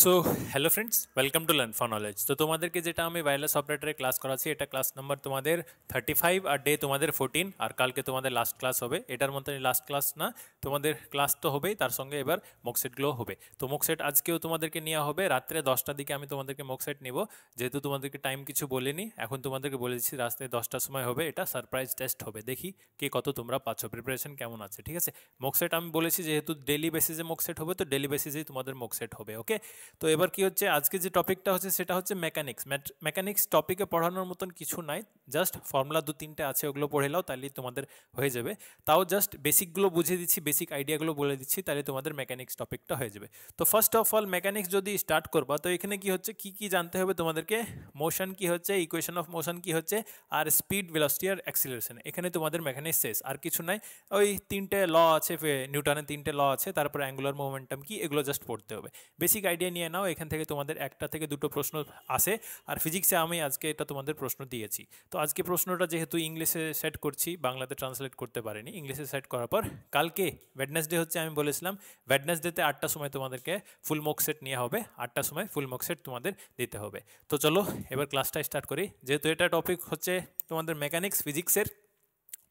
so hello friends welcome to learn for knowledge তো তোমাদেরকে যেটা আমি ওয়্যারলেস অপারেটরে ক্লাস করাচ্ছি এটা ক্লাস নাম্বার তোমাদের থার্টি ফাইভ আর ডে তোমাদের ফোরটিন আর কালকে তোমাদের লাস্ট ক্লাস হবে এটার মতন লাস্ট ক্লাস না তোমাদের ক্লাস তো হবেই তার সঙ্গে এবার মকসেটগুলো হবে তো মকসেট আজকেও তোমাদেরকে নেওয়া হবে রাত্রে দশটার দিকে আমি তোমাদেরকে মকসেট নেব যেহেতু তোমাদেরকে টাইম কিছু বলিনি এখন তোমাদেরকে বলে দিচ্ছি রাত্রে দশটার সময় হবে এটা সারপ্রাইজ টেস্ট হবে দেখি কে কত তোমরা পাচ্ছ প্রিপারেশন কেমন আছে ঠিক আছে মকসেট আমি বলেছি যেহেতু ডেলি বেসিসে মকসেট হবে তো ডেলি বেসিসেই তোমাদের মকসেট হবে ওকে তো এবার কি হচ্ছে আজকে যে টপিকটা হচ্ছে সেটা হচ্ছে মেকানিক্স মেকানিক্স টপিকে পড়ানোর মতন কিছু নাই জাস্ট ফর্মুলা দু তিনটে আছে ওগুলো পড়ে নাও তাহলে তোমাদের হয়ে যাবে তাও জাস্ট বেসিকগুলো বুঝিয়ে দিচ্ছি বেসিক আইডিয়াগুলো বলে দিচ্ছি তাহলে তোমাদের মেকানিক্স টপিকটা হয়ে যাবে তো ফার্স্ট অফ অল মেকানিক্স যদি স্টার্ট করবা তো এখানে কি হচ্ছে কি কি জানতে হবে তোমাদেরকে মোশন কি হচ্ছে ইকুয়েশন অফ মোশন কি হচ্ছে আর স্পিড ভেলোসিটি আর অ্যাক্সিলারেশন এখানে তোমাদের মেকানিক্স শেষ আর কিছু নাই ওই তিনটে ল আছে নিউটনের তিনটে ল আছে তারপর অ্যাঙ্গুলার মোমেন্টাম কি এগুলো জাস্ট পড়তে হবে বেসিক আইডিয়া আইডিয়া নিয়ে নাও এখান থেকে তোমাদের একটা থেকে দুটো প্রশ্ন আসে আর ফিজিক্সে আমি আজকে এটা তোমাদের প্রশ্ন দিয়েছি তো আজকে প্রশ্নটা যেহেতু ইংলিশে সেট করছি বাংলাতে ট্রান্সলেট করতে পারিনি ইংলিশে সেট করার পর কালকে ওয়েডনেসডে হচ্ছে আমি বলেছিলাম ওয়েডনেসডেতে আটটার সময় তোমাদেরকে ফুল মক সেট নেওয়া হবে আটটার সময় ফুল মক সেট তোমাদের দিতে হবে তো চলো এবার ক্লাসটা স্টার্ট করি যেহেতু এটা টপিক হচ্ছে তোমাদের মেকানিক্স ফিজিক্সের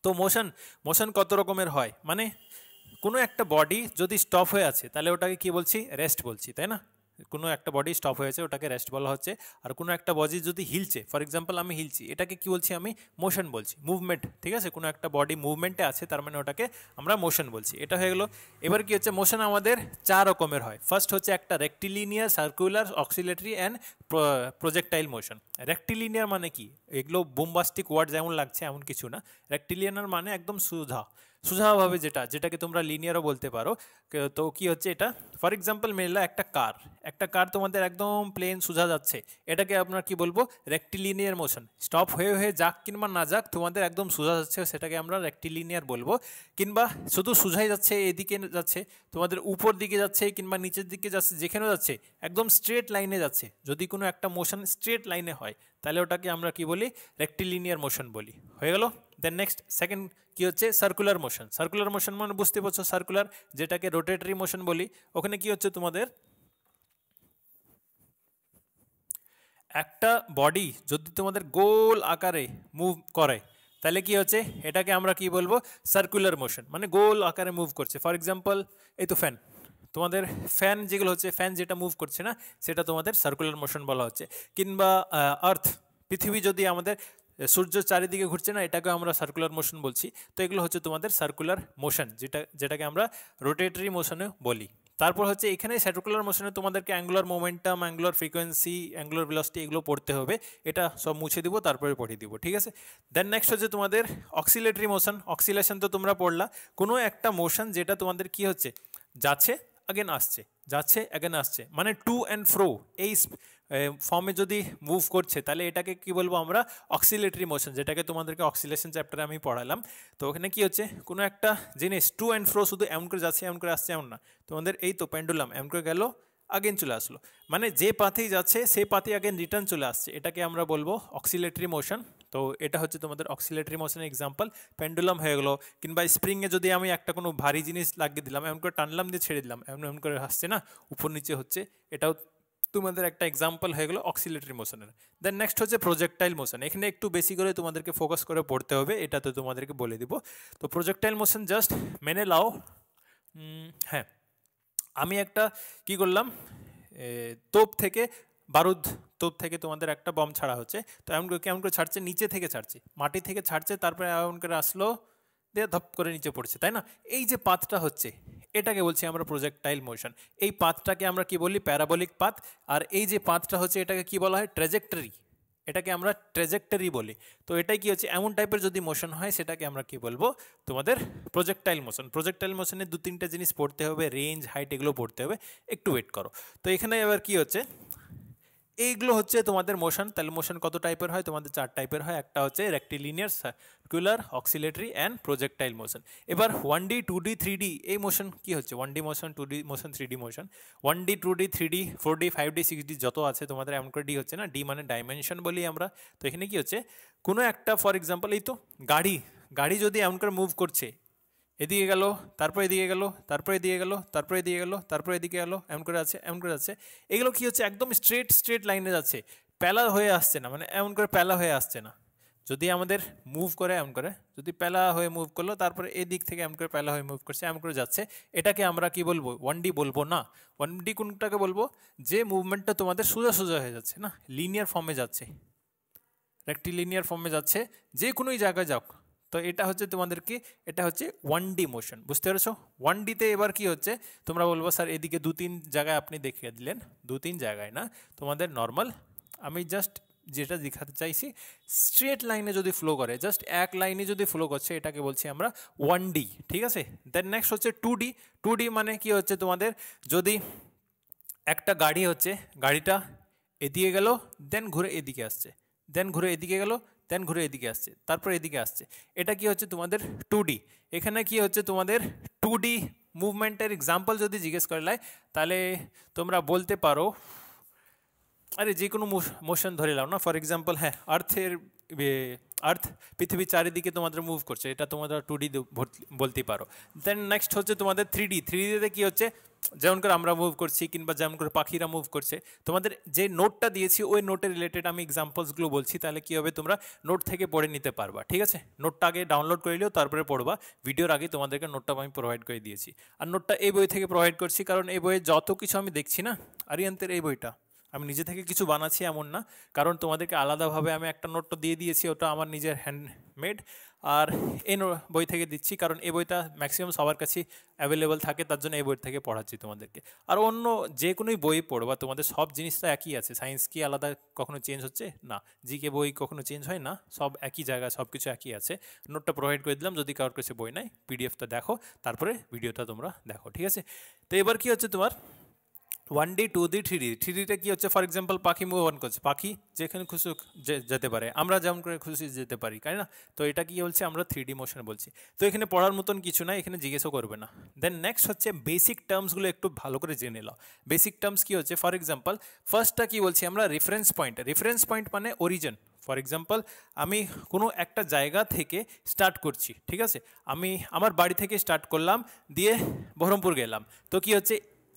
তো মোশন মোশন কত রকমের হয় মানে কোনো একটা বডি যদি স্টপ হয়ে আছে তাহলে ওটাকে কি বলছি রেস্ট বলছি তাই না কোনো একটা বডি স্টপ হয়েছে ওটাকে রেস্ট বলা হচ্ছে আর কোনো একটা বডি যদি হিলছে ফর এক্সাম্পল আমি হিলছি এটাকে কি বলছি আমি মোশন বলছি মুভমেন্ট ঠিক আছে কোনো একটা বডি মুভমেন্টে আছে তার মানে ওটাকে আমরা মোশন বলছি এটা হয়ে গেলো এবার কি হচ্ছে মোশন আমাদের চার রকমের হয় ফার্স্ট হচ্ছে একটা rectilinear circular oscillatory and projectile motion rectilinear মানে কি এগুলো বোমবাস্টিক ওয়ার্ড যেমন লাগছে এমন কিছু না রেক্টিলিয়ানার মানে একদম সুধা সোজাভাবে যেটা যেটাকে তোমরা লিনিয়ারও বলতে পারো তো কি হচ্ছে এটা ফর এক্সাম্পল মেলা একটা কার একটা কার তোমাদের একদম প্লেন সোজা যাচ্ছে এটাকে আপনার কি বলবো রেক্টিলিনিয়ার মোশন স্টপ হয়ে হয়ে যাক কিংবা না যাক তোমাদের একদম সোজা যাচ্ছে সেটাকে আমরা রেক্টিলিনিয়ার বলবো কিংবা শুধু সোজাই যাচ্ছে এদিকে যাচ্ছে তোমাদের উপর দিকে যাচ্ছে কিংবা নিচের দিকে যাচ্ছে যেখানেও যাচ্ছে একদম স্ট্রেট লাইনে যাচ্ছে যদি কোনো একটা মোশন স্ট্রেট লাইনে হয় তাহলে ওটাকে আমরা কি বলি রেক্টিলিনিয়ার মোশন বলি হয়ে গেল দেন নেক্সট সেকেন্ড কী হচ্ছে সার্কুলার মোশন সার্কুলার মোশন মানে বুঝতে পারছো সার্কুলার যেটাকে রোটেটরি মোশন বলি ওখানে কি হচ্ছে তোমাদের একটা বডি যদি তোমাদের গোল আকারে মুভ করে তাহলে কি হচ্ছে এটাকে আমরা কি বলবো সার্কুলার মোশন মানে গোল আকারে মুভ করছে ফর এক্সাম্পল এই তো ফ্যান তোমাদের ফ্যান যেগুলো হচ্ছে ফ্যান যেটা মুভ করছে না সেটা তোমাদের সার্কুলার মোশন বলা হচ্ছে কিংবা আর্থ পৃথিবী যদি আমাদের সূর্য চারিদিকে ঘুরছে না এটাকে আমরা সার্কুলার মোশন বলছি তো এগুলো হচ্ছে তোমাদের সার্কুলার মোশন যেটা যেটাকে আমরা রোটেটারি মোশনে বলি তারপর হচ্ছে এখানে সার্কুলার মোশনে তোমাদেরকে angular momentum angular frequency angular velocity এগুলো পড়তে হবে এটা সব মুছে দিব তারপরে পড়িয়ে দিব ঠিক আছে দেন নেক্সট হচ্ছে তোমাদের অক্সিলেটরি মোশন অক্সিলেশন তো তোমরা পড়লা কোনো একটা মোশন যেটা তোমাদের কি হচ্ছে যাচ্ছে আগেন আসছে যাচ্ছে অ্যাগেন আসছে মানে টু অ্যান্ড ফ্রো এই ফর্মে যদি মুভ করছে তাহলে এটাকে কি বলবো আমরা অক্সিলেটরি মোশন যেটাকে তোমাদেরকে অক্সিলেশন চ্যাপ্টারে আমি পড়ালাম তো ওখানে কি হচ্ছে কোনো একটা জিনিস টু অ্যান্ড ফ্রো শুধু এমন করে যাচ্ছে এমন করে আসছে এমন না তোমাদের এই তো প্যান্ডুলাম এমন করে গেলো আগেন চলে আসলো মানে যে পাথেই যাচ্ছে সেই পাথেই আগেন রিটার্ন চলে আসছে এটাকে আমরা বলবো অক্সিলেটরি মোশন তো এটা হচ্ছে তোমাদের অক্সিলেটরি মোশনের এক্সাম্পল প্যান্ডুলাম হয়ে গেলো কিংবা স্প্রিংয়ে যদি আমি একটা কোনো ভারী জিনিস লাগিয়ে দিলাম এমন করে টানলাম দিয়ে ছেড়ে দিলাম এমন এমন করে আসছে না উপর নিচে হচ্ছে এটাও তোমাদের একটা এক্সাম্পল হয়ে গেলো অক্সিলেটারি মোশনের দেন নেক্সট হচ্ছে প্রজেক্টাইল মোশন এখানে একটু বেশি করে তোমাদেরকে ফোকাস করে পড়তে হবে এটা তো তোমাদেরকে বলে দিব তো প্রজেক্টাইল মোশন জাস্ট মেনে লাও হ্যাঁ আমি একটা কি করলাম তোপ থেকে বারুদ তোপ থেকে তোমাদের একটা বম ছাড়া হচ্ছে তো এমন করে কেমন করে ছাড়ছে নিচে থেকে ছাড়ছে মাটি থেকে ছাড়ছে তারপরে এমন করে আসলো দিয়ে ধপ করে নিচে পড়ছে তাই না এই যে পাতটা হচ্ছে এটাকে বলছি আমরা প্রজেক্টাইল মোশন এই পাথটাকে আমরা কি বলি প্যারাবলিক পাথ আর এই যে পাথটা হচ্ছে এটাকে কি বলা হয় ট্রেজেক্টরি এটাকে আমরা ট্রেজেক্টরি বলি তো এটাই কি হচ্ছে এমন টাইপের যদি মোশন হয় সেটাকে আমরা কি বলবো তোমাদের প্রজেক্টাইল মোশন প্রজেক্টাইল মোশনে দু তিনটা জিনিস পড়তে হবে রেঞ্জ হাইট এগুলো পড়তে হবে একটু ওয়েট করো তো এখানে এবার কি হচ্ছে এইগুলো হচ্ছে তোমাদের মোশন তাহলে মোশন কত টাইপের হয় তোমাদের চার টাইপের হয় একটা হচ্ছে rectilinear circular oscillatory and projectile motion এবার one D two D three D এই মোশন কী হচ্ছে one D motion two D motion three D motion one D two D three D four D five D six D যত আছে তোমাদের এমন করে D হচ্ছে না ডি মানে ডাইমেনশন বলি আমরা তো এখানে কি হচ্ছে কোনো একটা ফর এক্সাম্পল এই তো গাড়ি গাড়ি যদি এমন করে মুভ করছে এদিকে গেল তারপর এদিকে গেল তারপর এদিকে গেল তারপর এদিকে গেল তারপর এদিকে গেলো এমন করে আছে এমন করে যাচ্ছে এগুলো কি হচ্ছে একদম স্ট্রেট স্ট্রেট লাইনে যাচ্ছে প্যালা হয়ে আসছে না মানে এমন করে প্যালা হয়ে আসছে না যদি আমাদের মুভ করে এমন করে যদি প্যালা হয়ে মুভ করলো তারপরে এদিক থেকে এমন করে প্যালা হয়ে মুভ করছে এমন করে যাচ্ছে এটাকে আমরা কি বলবো ওয়ান ডি বলবো না ওয়ান ডি কোনটাকে বলবো যে মুভমেন্টটা তোমাদের সোজা সোজা হয়ে যাচ্ছে না লিনিয়ার ফর্মে যাচ্ছে রেক্টিলিনিয়ার ফর্মে যাচ্ছে যে কোনোই জায়গায় যাও তো এটা হচ্ছে তোমাদের কি এটা হচ্ছে ওয়ান ডি মোশন বুঝতে পেরেছো ওয়ান ডিতে এবার কি হচ্ছে তোমরা বলবো স্যার এদিকে দু তিন জায়গায় আপনি দেখিয়ে দিলেন দু তিন জায়গায় না তোমাদের নর্মাল আমি জাস্ট যেটা দেখাতে চাইছি স্ট্রেট লাইনে যদি ফ্লো করে জাস্ট এক লাইনে যদি ফ্লো করছে এটাকে বলছি আমরা ওয়ান ডি ঠিক আছে দেন নেক্সট হচ্ছে টু ডি টু ডি মানে কি হচ্ছে তোমাদের যদি একটা গাড়ি হচ্ছে গাড়িটা এদিকে গেল দেন ঘুরে এদিকে আসছে দেন ঘুরে এদিকে গেল দেন ঘুরে এদিকে আসছে তারপর এদিকে আসছে এটা কি হচ্ছে তোমাদের টু এখানে কি হচ্ছে তোমাদের টু ডি মুভমেন্টের এক্সাম্পল যদি জিজ্ঞেস করে লাই তাহলে তোমরা বলতে পারো আরে যে কোনো মোশন ধরে লাও না ফর এক্সাম্পল হ্যাঁ আর্থের আর্থ পৃথিবীর চারিদিকে তোমাদের মুভ করছে এটা তোমাদের টু ডি বলতে পারো দেন নেক্সট হচ্ছে তোমাদের থ্রি ডি থ্রি ডিতে কী হচ্ছে যেমন করে আমরা মুভ করছি কিংবা যেমন করে পাখিরা মুভ করছে তোমাদের যে নোটটা দিয়েছি ওই নোটে রিলেটেড আমি এক্সাম্পলসগুলো বলছি তাহলে কী হবে তোমরা নোট থেকে পড়ে নিতে পারবা ঠিক আছে নোটটা আগে ডাউনলোড করে নিলেও তারপরে পড়বা ভিডিওর আগে তোমাদেরকে নোটটা আমি প্রোভাইড করে দিয়েছি আর নোটটা এই বই থেকে প্রোভাইড করছি কারণ এই বইয়ে যত কিছু আমি দেখছি না আরিয়ান্তের এই বইটা আমি নিজে থেকে কিছু বানাচ্ছি এমন না কারণ তোমাদেরকে আলাদাভাবে আমি একটা নোটটা দিয়ে দিয়েছি ওটা আমার নিজের হ্যান্ডমেড আর এই বই থেকে দিচ্ছি কারণ এই বইটা ম্যাক্সিমাম সবার কাছে অ্যাভেলেবেল থাকে তার জন্য এই বই থেকে পড়াচ্ছি তোমাদেরকে আর অন্য যে কোনোই বই পড়বা তোমাদের সব জিনিসটা একই আছে সায়েন্স কি আলাদা কখনো চেঞ্জ হচ্ছে না জিকে বই কখনো চেঞ্জ হয় না সব একই জায়গা সব কিছু একই আছে নোটটা প্রোভাইড করে দিলাম যদি কারোর কাছে বই নাই পিডিএফটা দেখো তারপরে ভিডিওটা তোমরা দেখো ঠিক আছে তো এবার কি হচ্ছে তোমার one D two D three D থ্রিডিটা কী হচ্ছে ফর এক্সাম্পল পাখি মুভ অন করছে পাখি যেখানে খুশি যেতে পারে আমরা যেমন করে খুশি যেতে পারি তাই না তো এটা কী বলছে আমরা থ্রি ডি মোশন বলছি তো এখানে পড়ার মতন কিছু না এখানে জিজ্ঞেসও করবে না দেন নেক্সট হচ্ছে বেসিক টার্মসগুলো একটু ভালো করে জেনে নাও বেসিক টার্মস কী হচ্ছে ফর এক্সাম্পল ফার্স্টটা কী বলছি আমরা রেফারেন্স পয়েন্ট রেফারেন্স পয়েন্ট মানে অরিজিন ফর এক্সাম্পল আমি কোনো একটা জায়গা থেকে স্টার্ট করছি ঠিক আছে আমি আমার বাড়ি থেকে স্টার্ট করলাম দিয়ে বহরমপুর গেলাম তো কি হচ্ছে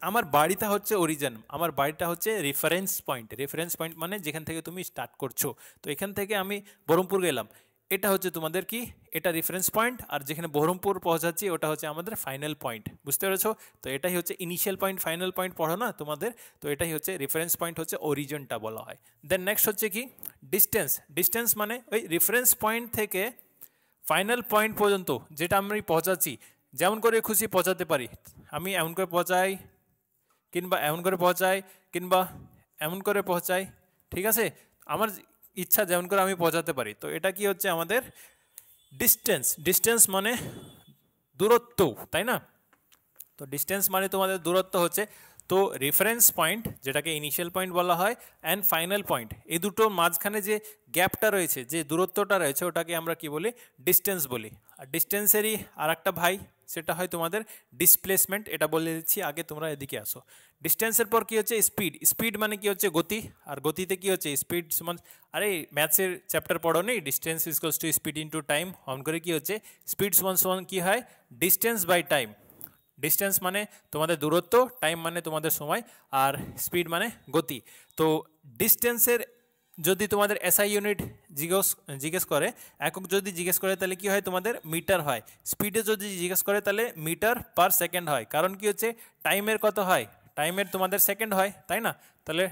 আমার বাড়িটা হচ্ছে অরিজিন আমার বাড়িটা হচ্ছে রেফারেন্স পয়েন্ট রেফারেন্স পয়েন্ট মানে যেখান থেকে তুমি স্টার্ট করছো তো এখান থেকে আমি বহরমপুর গেলাম এটা হচ্ছে তোমাদের কি এটা রেফারেন্স পয়েন্ট আর যেখানে বহরমপুর পৌঁছাচ্ছি ওটা হচ্ছে আমাদের ফাইনাল পয়েন্ট বুঝতে পেরেছো তো এটাই হচ্ছে ইনিশিয়াল পয়েন্ট ফাইনাল পয়েন্ট পড়ো না তোমাদের তো এটাই হচ্ছে রেফারেন্স পয়েন্ট হচ্ছে অরিজিনটা বলা হয় দেন নেক্সট হচ্ছে কি ডিস্টেন্স ডিস্টেন্স মানে ওই রেফারেন্স পয়েন্ট থেকে ফাইনাল পয়েন্ট পর্যন্ত যেটা আমি পৌঁছাচ্ছি যেমন করে খুশি পৌঁছাতে পারি আমি এমন করে পৌঁছাই কিংবা এমন করে পৌঁছায় কিংবা এমন করে পৌঁছায় ঠিক আছে আমার ইচ্ছা যেমন করে আমি পৌঁছাতে পারি তো এটা কি হচ্ছে আমাদের ডিস্টেন্স ডিস্টেন্স মানে দূরত্ব তাই না তো ডিস্টেন্স মানে তোমাদের দূরত্ব হচ্ছে তো রেফারেন্স পয়েন্ট যেটাকে ইনিশিয়াল পয়েন্ট বলা হয় অ্যান্ড ফাইনাল পয়েন্ট এই দুটো মাঝখানে যে গ্যাপটা রয়েছে যে দূরত্বটা রয়েছে ওটাকে আমরা কি বলি ডিস্টেন্স বলি আর ডিস্টেন্সেরই আর একটা ভাই সেটা হয় তোমাদের ডিসপ্লেসমেন্ট এটা বলে দিচ্ছি আগে তোমরা এদিকে আসো ডিস্টেন্সের পর কী হচ্ছে স্পিড স্পিড মানে কি হচ্ছে গতি আর গতিতে কি হচ্ছে স্পিড সমান আরে ম্যাথসের চ্যাপ্টার পড়ো নেই ডিস্টেন্স ইজকস to speed into time অন করে কি হচ্ছে স্পিড সমান সমান কী হয় ডিস্টেন্স বাই টাইম ডিস্টেন্স মানে তোমাদের দূরত্ব টাইম মানে তোমাদের সময় আর স্পিড মানে গতি তো ডিস্টেন্সের যদি তোমাদের এসআই ইউনিট জিজ্ঞেস জিজ্ঞেস করে একক যদি জিজ্ঞেস করে তাহলে কি হয় তোমাদের মিটার হয় স্পিডে যদি জিজ্ঞেস করে তাহলে মিটার পার সেকেন্ড হয় কারণ কি হচ্ছে টাইমের কত হয় টাইমের তোমাদের সেকেন্ড হয় তাই না তাহলে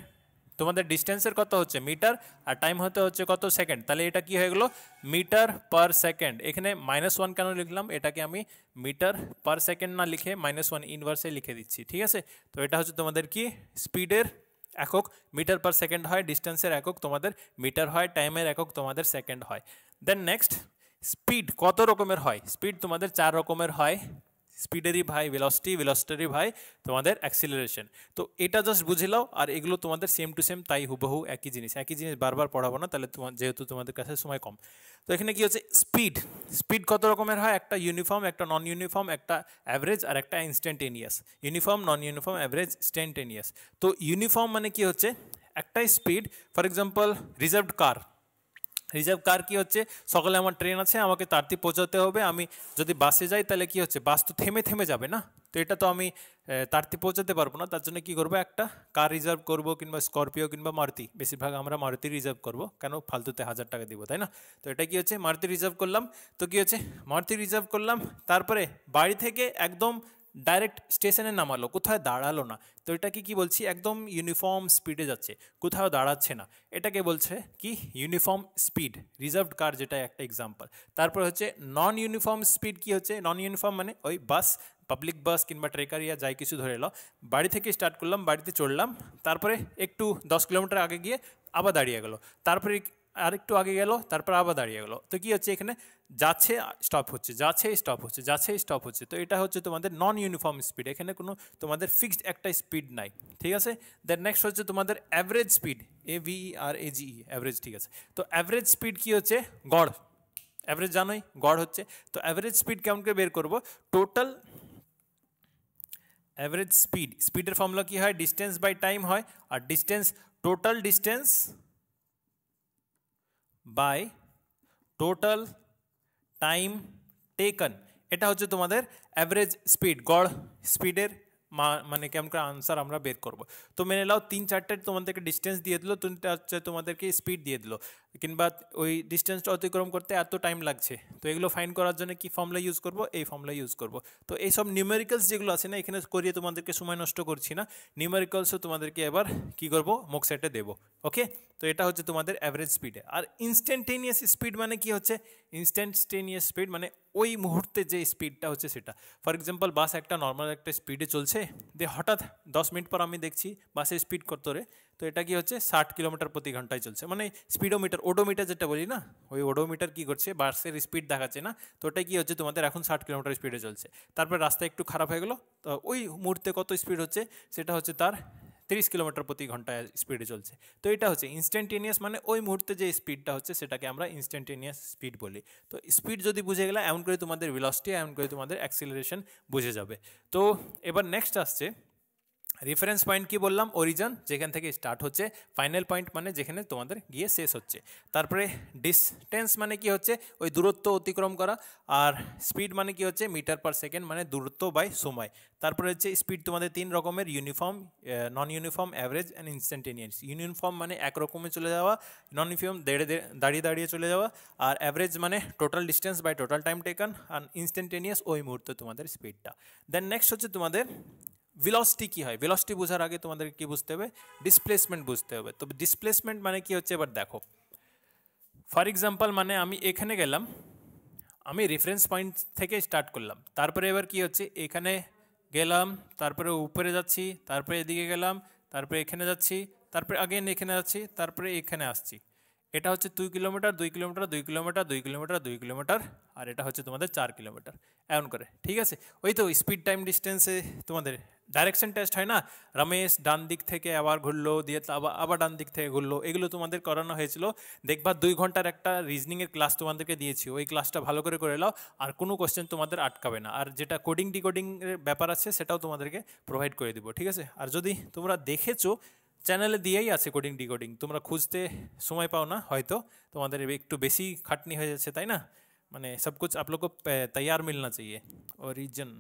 তোমাদের ডিস্টেন্সের কত হচ্ছে মিটার আর টাইম হতে হচ্ছে কত সেকেন্ড তাহলে এটা কি হয়ে গেলো মিটার পার সেকেন্ড এখানে মাইনাস ওয়ান কেন লিখলাম এটাকে আমি মিটার পার সেকেন্ড না লিখে মাইনাস ওয়ান ইনভার্সে লিখে দিচ্ছি ঠিক আছে তো এটা হচ্ছে তোমাদের কি স্পিডের একক মিটার পার সেকেন্ড হয় ডিস্টেন্সের একক তোমাদের মিটার হয় টাইমের একক তোমাদের সেকেন্ড হয় দেন নেক্সট স্পিড কত রকমের হয় স্পিড তোমাদের চার রকমের হয় স্পিডেরই ভাই ভেলসটি ভেলসটারই ভাই তোমাদের অ্যাক্সিলারেশন তো এটা জাস্ট বুঝে নাও আর এগুলো তোমাদের সেম টু সেম তাই হুবহু একই জিনিস একই জিনিস বারবার পড়াবো না তাহলে তোমার যেহেতু তোমাদের কাছে সময় কম তো এখানে কি হচ্ছে স্পিড স্পিড কত রকমের হয় একটা ইউনিফর্ম একটা নন ইউনিফর্ম একটা অ্যাভারেজ আর একটা instantaneous uniform non uniform average instantaneous তো ইউনিফর্ম মানে কি হচ্ছে একটাই speed for example reserved car reserve car কি হচ্ছে সকালে আমার ট্রেন আছে আমাকে তাড়াতাড়ি পৌঁছাতে হবে আমি যদি বাসে যাই তাহলে কি হচ্ছে বাস তো থেমে থেমে যাবে না তো এটা তো আমি তাড়াতাড়ি পৌঁছাতে পারবো না তার জন্য কি করবো একটা কার রিজার্ভ করব কিংবা স্করপিও কিংবা মারুতি বেশিরভাগ আমরা মারুতি রিজার্ভ করব কেন ফালতুতে হাজার টাকা দিব তাই না তো এটা কি হচ্ছে মারুতি রিজার্ভ করলাম তো কি হচ্ছে মারুতি রিজার্ভ করলাম তারপরে বাড়ি থেকে একদম ডাইরেক্ট স্টেশনে নামালো কোথায় দাঁড়ালো না তো এটাকে কি বলছি একদম ইউনিফর্ম স্পিডে যাচ্ছে কোথাও দাঁড়াচ্ছে না এটাকে বলছে কি ইউনিফর্ম স্পিড রিজার্ভড কার যেটা একটা এক্সাম্পল তারপর হচ্ছে নন ইউনিফর্ম স্পিড কি হচ্ছে নন ইউনিফর্ম মানে ওই বাস পাবলিক বাস কিংবা ট্রেকার ইয়া যাই কিছু ধরে এলো বাড়ি থেকে স্টার্ট করলাম বাড়িতে চড়লাম তারপরে একটু দশ কিলোমিটার আগে গিয়ে আবার দাঁড়িয়ে গেলো তারপরে আরেকটু আগে গেল তারপর আবার দাঁড়িয়ে গেলো তো কী হচ্ছে এখানে যাচ্ছে স্টপ হচ্ছে যাচ্ছে স্টপ হচ্ছে যাচ্ছে স্টপ হচ্ছে তো এটা হচ্ছে তোমাদের নন ইউনিফর্ম স্পিড এখানে কোনো তোমাদের ফিক্সড একটা স্পিড নাই ঠিক আছে দেন নেক্সট হচ্ছে তোমাদের অ্যাভারেজ স্পিড এ ভি আর এ জি অ্যাভারেজ ঠিক আছে তো অ্যাভারেজ স্পিড কী হচ্ছে গড় অ্যাভারেজ জানোই গড় হচ্ছে তো অ্যাভারেজ স্পিড কেমন করে বের করবো টোটাল অ্যাভারেজ স্পিড স্পিডের ফর্মুলা কী হয় ডিস্টেন্স বাই টাইম হয় আর distance total distance by total time taken এটা হচ্ছে তোমাদের অ্যাভারেজ স্পিড গড় স্পিডের মানে কেমন করে আনসার আমরা বের করব তো মেনে নাও তিন চারটে তোমাদেরকে ডিস্টেন্স দিয়ে দিল তিনটা হচ্ছে তোমাদেরকে স্পিড দিয়ে দিল কিংবা ওই ডিস্টেন্সটা অতিক্রম করতে এত টাইম লাগছে তো এগুলো ফাইন করার জন্য কি ফর্মুলা ইউজ করব এই ফর্মুলা ইউজ করব তো এই সব নিউমেরিক্যালস যেগুলো আছে না এখানে করিয়ে তোমাদেরকে সময় নষ্ট করছি না নিউমেরিক্যালসও তোমাদেরকে এবার কি করব মুখ সেটে দেবো ওকে তো এটা হচ্ছে তোমাদের অ্যাভারেজ স্পিডে আর ইনস্ট্যান্টেনিয়াস স্পিড মানে কি হচ্ছে ইনস্ট্যান্টেনিয়াস স্পিড মানে ওই মুহূর্তে যে স্পিডটা হচ্ছে সেটা ফর এক্সাম্পল বাস একটা নর্মাল একটা স্পিডে চলছে দিয়ে হঠাৎ দশ মিনিট পর আমি দেখছি বাসের স্পিড কত রে তো এটা কি হচ্ছে ষাট কিলোমিটার প্রতি ঘন্টায় চলছে মানে স্পিডোমিটার ওডোমিটার যেটা বলি না ওই ওডোমিটার কী করছে বাসের স্পিড দেখাচ্ছে না তো ওটাই কি হচ্ছে তোমাদের এখন ষাট কিলোমিটার স্পিডে চলছে তারপর রাস্তা একটু খারাপ হয়ে গেলো তো ওই মুহূর্তে কত স্পিড হচ্ছে সেটা হচ্ছে তার তিরিশ কিলোমিটার প্রতি ঘন্টায় স্পিডে চলছে তো এটা হচ্ছে ইনস্ট্যান্টেনিয়াস মানে ওই মুহূর্তে যে স্পিডটা হচ্ছে সেটাকে আমরা ইনস্ট্যান্টেনিয়াস স্পিড বলি তো স্পিড যদি বুঝে গেলে এমন করে তোমাদের ভিলসিটি এমন করে তোমাদের অ্যাক্সিলারেশন বুঝে যাবে তো এবার নেক্সট আসছে রেফারেন্স পয়েন্ট কি বললাম অরিজন যেখান থেকে স্টার্ট হচ্ছে ফাইনাল পয়েন্ট মানে যেখানে তোমাদের গিয়ে শেষ হচ্ছে তারপরে ডিস্টেন্স মানে কি হচ্ছে ওই দূরত্ব অতিক্রম করা আর স্পিড মানে কি হচ্ছে মিটার পার সেকেন্ড মানে দূরত্ব বাই সময় তারপরে হচ্ছে স্পিড তোমাদের তিন রকমের uniform non uniform average and instantaneous uniform মানে একরকমে চলে যাওয়া নন ইউনিফর্ম দাঁড়িয়ে দাঁড়িয়ে দাঁড়িয়ে চলে যাওয়া আর অ্যাভারেজ মানে total distance by total time taken আর ইনস্ট্যান্টেনিয়াস ওই মুহূর্তে তোমাদের স্পিডটা দেন নেক্সট হচ্ছে তোমাদের ভেলসিটি কী হয় ভেলসিটি বোঝার আগে তোমাদের কি বুঝতে হবে ডিসপ্লেসমেন্ট বুঝতে হবে তবে ডিসপ্লেসমেন্ট মানে কি হচ্ছে এবার দেখো ফর এক্সাম্পল মানে আমি এখানে গেলাম আমি রেফারেন্স পয়েন্ট থেকে স্টার্ট করলাম তারপরে এবার কি হচ্ছে এখানে গেলাম তারপরে উপরে যাচ্ছি তারপরে এদিকে গেলাম তারপরে এখানে যাচ্ছি তারপরে আগে এখানে যাচ্ছি তারপরে এখানে আসছি এটা হচ্ছে দুই কিলোমিটার দুই কিলোমিটার দুই কিলোমিটার দুই কিলোমিটার দুই কিলোমিটার আর এটা হচ্ছে তোমাদের চার কিলোমিটার এমন করে ঠিক আছে ওই তো স্পিড টাইম ডিস্টেন্সে তোমাদের ডাইরেকশন টেস্ট হয় না রমেশ ডান দিক থেকে আবার ঘুরলো দিয়ে আবার আবার ডান দিক থেকে ঘুরলো এগুলো তোমাদের করানো হয়েছিল দেখবা দুই ঘন্টার একটা রিজনিংয়ের ক্লাস তোমাদেরকে দিয়েছি ওই ক্লাসটা ভালো করে করে নাও আর কোনো কোশ্চেন তোমাদের আটকাবে না আর যেটা কোডিং ডিকোডিংয়ের ব্যাপার আছে সেটাও তোমাদেরকে প্রোভাইড করে দিব ঠিক আছে আর যদি তোমরা দেখেছো চ্যানেল দিই এই অ্যাসিকোডিং ডিকোডিং তোমরা খুঁজতে সময় পাও না হয়তো তোমাদের একটু বেশি খাটনি হয়ে যাচ্ছে তাই না মানে সব কিছু आप लोगों को तैयार मिलना चाहिए ओरिजिन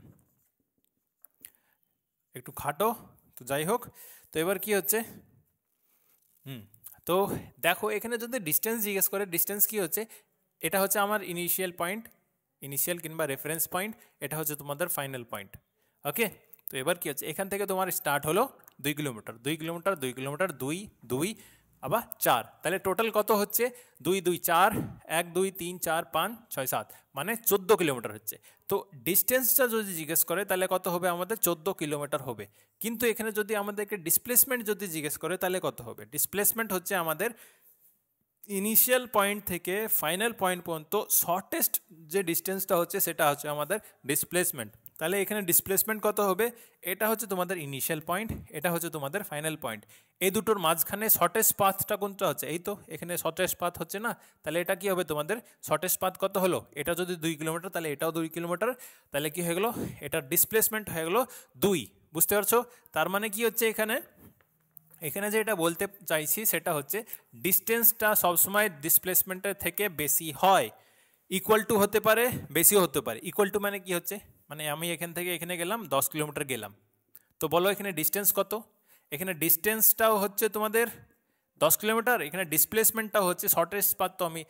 একটু খাটো তো যাই হোক তো এবারে কি হচ্ছে হুম তো দেখো এখানে যদি डिस्टेंस জিজ্ঞেস করে डिस्टेंस কি হচ্ছে এটা হচ্ছে আমার ইনিশিয়াল পয়েন্ট ইনিশিয়াল কিংবা রেফারেন্স পয়েন্ট এটা হচ্ছে তোমাদের ফাইনাল পয়েন্ট ओके তো এবার কী হচ্ছে এখান থেকে তোমার স্টার্ট হলো দুই কিলোমিটার দুই কিলোমিটার দুই কিলোমিটার দুই দুই আবার চার তাহলে টোটাল কত হচ্ছে দুই দুই চার এক দুই তিন চার পাঁচ ছয় সাত মানে চোদ্দো কিলোমিটার হচ্ছে তো ডিস্টেন্সটা যদি জিজ্ঞেস করে তাহলে কত হবে আমাদের চোদ্দো কিলোমিটার হবে কিন্তু এখানে যদি আমাদেরকে ডিসপ্লেসমেন্ট যদি জিজ্ঞেস করে তাহলে কত হবে ডিসপ্লেসমেন্ট হচ্ছে আমাদের ইনিশিয়াল পয়েন্ট থেকে ফাইনাল পয়েন্ট পর্যন্ত শর্টেস্ট যে ডিস্টেন্সটা হচ্ছে সেটা হচ্ছে আমাদের ডিসপ্লেসমেন্ট তাহলে এখানে ডিসপ্লেসমেন্ট কত হবে এটা হচ্ছে তোমাদের ইনিশিয়াল পয়েন্ট এটা হচ্ছে তোমাদের ফাইনাল পয়েন্ট এই দুটোর মাঝখানে শর্টেস্ট পাথটা কোনটা হচ্ছে এই তো এখানে শর্টেস্ট পাথ হচ্ছে না তাহলে এটা কি হবে তোমাদের শর্টেস্ট পাথ কত হলো এটা যদি দুই কিলোমিটার তাহলে এটাও দুই কিলোমিটার তাহলে কি হয়ে গেলো এটার ডিসপ্লেসমেন্ট হয়ে গেলো দুই বুঝতে পারছো তার মানে কি হচ্ছে এখানে এখানে যে এটা বলতে চাইছি সেটা হচ্ছে ডিস্টেন্সটা সবসময় ডিসপ্লেসমেন্টের থেকে বেশি হয় ইকুয়াল টু হতে পারে বেশিও হতে পারে ইকুয়াল টু মানে কি হচ্ছে মানে আমি এখান থেকে এখানে গেলাম দশ কিলোমিটার গেলাম তো বলো এখানে ডিস্টেন্স কত এখানে ডিস্টেন্সটাও হচ্ছে তোমাদের দশ কিলোমিটার এখানে ডিসপ্লেসমেন্টটাও হচ্ছে শর্টেস্ট পাথ তো আমি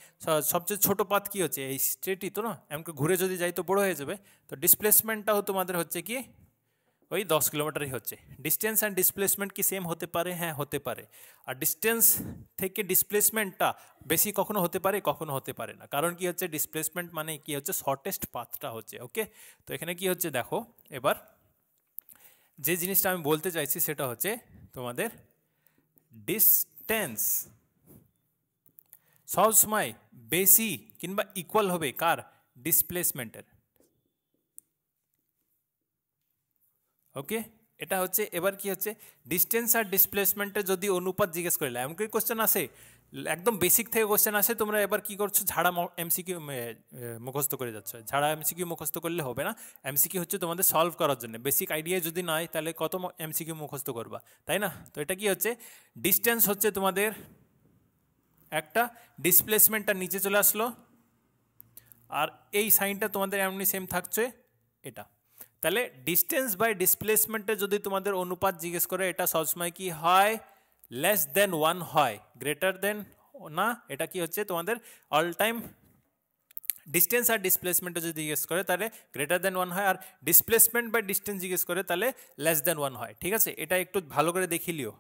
সবচেয়ে ছোটো পাথ কী হচ্ছে এই স্ট্রেটই তো না এমনকি ঘুরে যদি যাই তো বড় হয়ে যাবে তো ডিসপ্লেসমেন্টটাও তোমাদের হচ্ছে কি ওই 10 কিমি হচ্ছে डिस्टेंस এন্ড ডিসপ্লেসমেন্ট কি सेम হতে পারে হ্যাঁ হতে পারে আর डिस्टेंस থেকে ডিসপ্লেসমেন্ট বেসি কখনো হতে পারে কখনো হতে পারে না কারণ কি হচ্ছে ডিসপ্লেসমেন্ট মানে কি হচ্ছে শর্টেস্ট পাথটা হচ্ছে ওকে তো এখানে কি হচ্ছে দেখো এবার যে জিনিসটা আমি বলতে যাচ্ছি সেটা হচ্ছে তোমাদের डिस्टेंस সব সময় বেসি কিংবা इक्वल হবে কার ডিসপ্লেসমেন্ট ওকে এটা হচ্ছে এবার কি হচ্ছে ডিস্টেন্স আর ডিসপ্লেসমেন্টের যদি অনুপাত জিজ্ঞেস করে এমনকি কোশ্চেন আসে একদম বেসিক থেকে কোশ্চেন আসে তোমরা এবার কি করছো ঝাড়া এমসিকিউ মুখস্থ করে যাচ্ছ ঝাড়া এমসিকিউ মুখস্থ করলে হবে না এমসিকিউ হচ্ছে তোমাদের সলভ করার জন্য বেসিক আইডিয়া যদি নয় তাহলে কত এমসিকিউ মুখস্থ করবা তাই না তো এটা কি হচ্ছে ডিস্টেন্স হচ্ছে তোমাদের একটা ডিসপ্লেসমেন্টটা নিচে চলে আসলো আর এই সাইনটা তোমাদের এমনি সেম থাকছে এটা তাহলে ডিস্টেন্স বাই ডিসপ্লেসমেন্টে যদি তোমাদের অনুপাত জিজ্ঞেস করে এটা সবসময় কি হয় লেস দেন ওয়ান হয় গ্রেটার দেন না এটা কি হচ্ছে তোমাদের অল টাইম ডিস্টেন্স আর ডিসপ্লেসমেন্টে যদি জিজ্ঞেস করে তাহলে গ্রেটার দেন ওয়ান হয় আর ডিসপ্লেসমেন্ট বাই ডিস্টেন্স জিজ্ঞেস করে তাহলে লেস দেন ওয়ান হয় ঠিক আছে এটা একটু ভালো করে দেখিলিও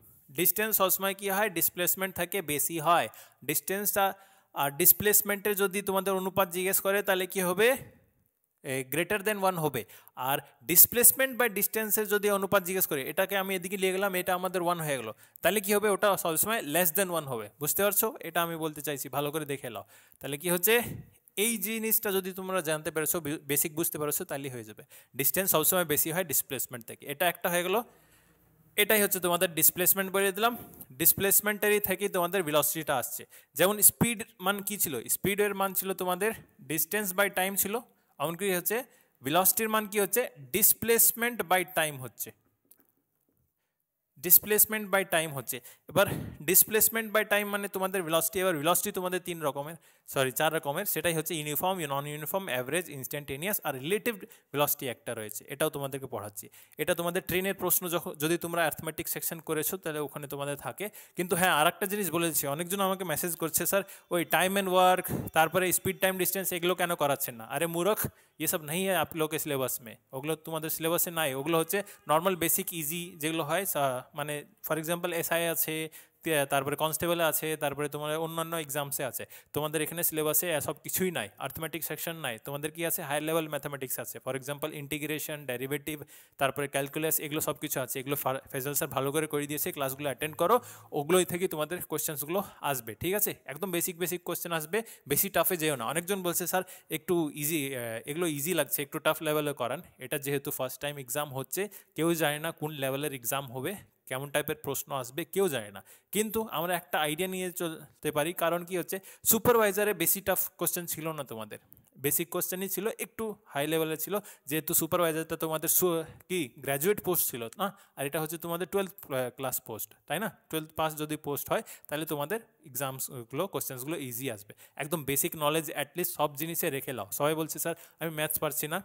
ডিস্টেন্স সবসময় কী হয় ডিসপ্লেসমেন্ট থাকে বেশি হয় ডিস্টেন্সটা আর ডিসপ্লেসমেন্টের যদি তোমাদের অনুপাত জিজ্ঞেস করে তাহলে কি হবে গ্রেটার দেন ওয়ান হবে আর ডিসপ্লেসমেন্ট বাই ডিস্টেন্সের যদি অনুপাত জিজ্ঞেস করি এটাকে আমি এদিকে নিয়ে গেলাম এটা আমাদের ওয়ান হয়ে গেলো তাহলে কি হবে ওটা সবসময় লেস দেন ওয়ান হবে বুঝতে পারছো এটা আমি বলতে চাইছি ভালো করে দেখে নাও তাহলে কি হচ্ছে এই জিনিসটা যদি তোমরা জানতে পেরেছো বেসিক বুঝতে পেরেছো তাহলেই হয়ে যাবে ডিস্টেন্স সবসময় বেশি হয় ডিসপ্লেসমেন্ট থেকে এটা একটা হয়ে গেলো এটাই হচ্ছে তোমাদের ডিসপ্লেসমেন্ট বলে দিলাম ডিসপ্লেসমেন্টেরই থেকে তোমাদের ভিলসিটিটা আসছে যেমন স্পিড মান কি ছিল স্পিডের মান ছিল তোমাদের ডিস্টেন্স বাই টাইম ছিল এমন কি হচ্ছে ভিলসটির মান কি হচ্ছে ডিসপ্লেসমেন্ট বাই টাইম হচ্ছে ডিসপ্লেসমেন্ট বাই টাইম হচ্ছে এবার ডিসপ্লেসমেন্ট বাই টাইম মানে তোমাদের ভিলসটি এবার ভিলসটি তোমাদের তিন রকমের সরি চার রকমের সেটাই হচ্ছে uniform non uniform average instantaneous আর রিলেটিভ ভেলসিটি একটা রয়েছে এটাও তোমাদেরকে পড়াচ্ছি এটা তোমাদের ট্রেনের প্রশ্ন যখন যদি তোমরা অ্যাথমেটিক সেকশন করেছো তাহলে ওখানে তোমাদের থাকে কিন্তু হ্যাঁ আর একটা জিনিস বলেছি অনেকজন আমাকে মেসেজ করছে স্যার ওই টাইম অ্যান্ড ওয়ার্ক তারপরে স্পিড টাইম ডিস্টেন্স এগুলো কেন করাচ্ছেন না আরে মূরখ ये सब नहीं है आप लोग के सिलेबस में ওগুলো তোমাদের সিলেবাসে নাই ওগুলো হচ্ছে নর্মাল বেসিক ইজি যেগুলো হয় মানে ফর এক্সাম্পল এসআই আছে তারপরে কনস্টেবলে আছে তারপরে তোমার অন্যান্য এক্সামসে আছে তোমাদের এখানে সিলেবাসে সব কিছুই নাই আর্থমেটিক সেকশন নাই তোমাদের কি আছে হাই লেভেল ম্যাথামেটিক্স আছে ফর এক্সাম্পল ইন্টিগ্রেশন ডেরিভেটিভ তারপরে ক্যালকুলাস এগুলো সব কিছু আছে এগুলো ফেজাল স্যার ভালো করে করে দিয়েছে ক্লাসগুলো অ্যাটেন্ড করো ওগুলোই থেকে তোমাদের কোয়েশ্চেন্সগুলো আসবে ঠিক আছে একদম বেসিক বেসিক কোয়েশ্চেন আসবে বেশি টাফে যেও না অনেকজন বলছে স্যার একটু ইজি এগুলো ইজি লাগছে একটু টাফ লেভেলে করান এটা যেহেতু ফার্স্ট টাইম এক্সাম হচ্ছে কেউ জানে না কোন লেভেলের এক্সাম হবে কেমন টাইপের প্রশ্ন আসবে কেউ জানে না কিন্তু আমরা একটা আইডিয়া নিয়ে চলতে পারি কারণ কি হচ্ছে সুপারভাইজারে বেশি টাফ কোশ্চেন ছিল না তোমাদের বেসিক কোশ্চেনই ছিল একটু হাই লেভেলে ছিল যেহেতু সুপারভাইজারটা তোমাদের কি গ্র্যাজুয়েট পোস্ট ছিল না আর এটা হচ্ছে তোমাদের টুয়েলভ ক্লাস পোস্ট তাই না টুয়েলভ পাস যদি পোস্ট হয় তাহলে তোমাদের এক্সামসগুলো কোশ্চেন্সগুলো ইজি আসবে একদম বেসিক নলেজ অ্যাটলিস্ট সব জিনিসে রেখে লাও সবাই বলছে স্যার আমি ম্যাথস পারছি না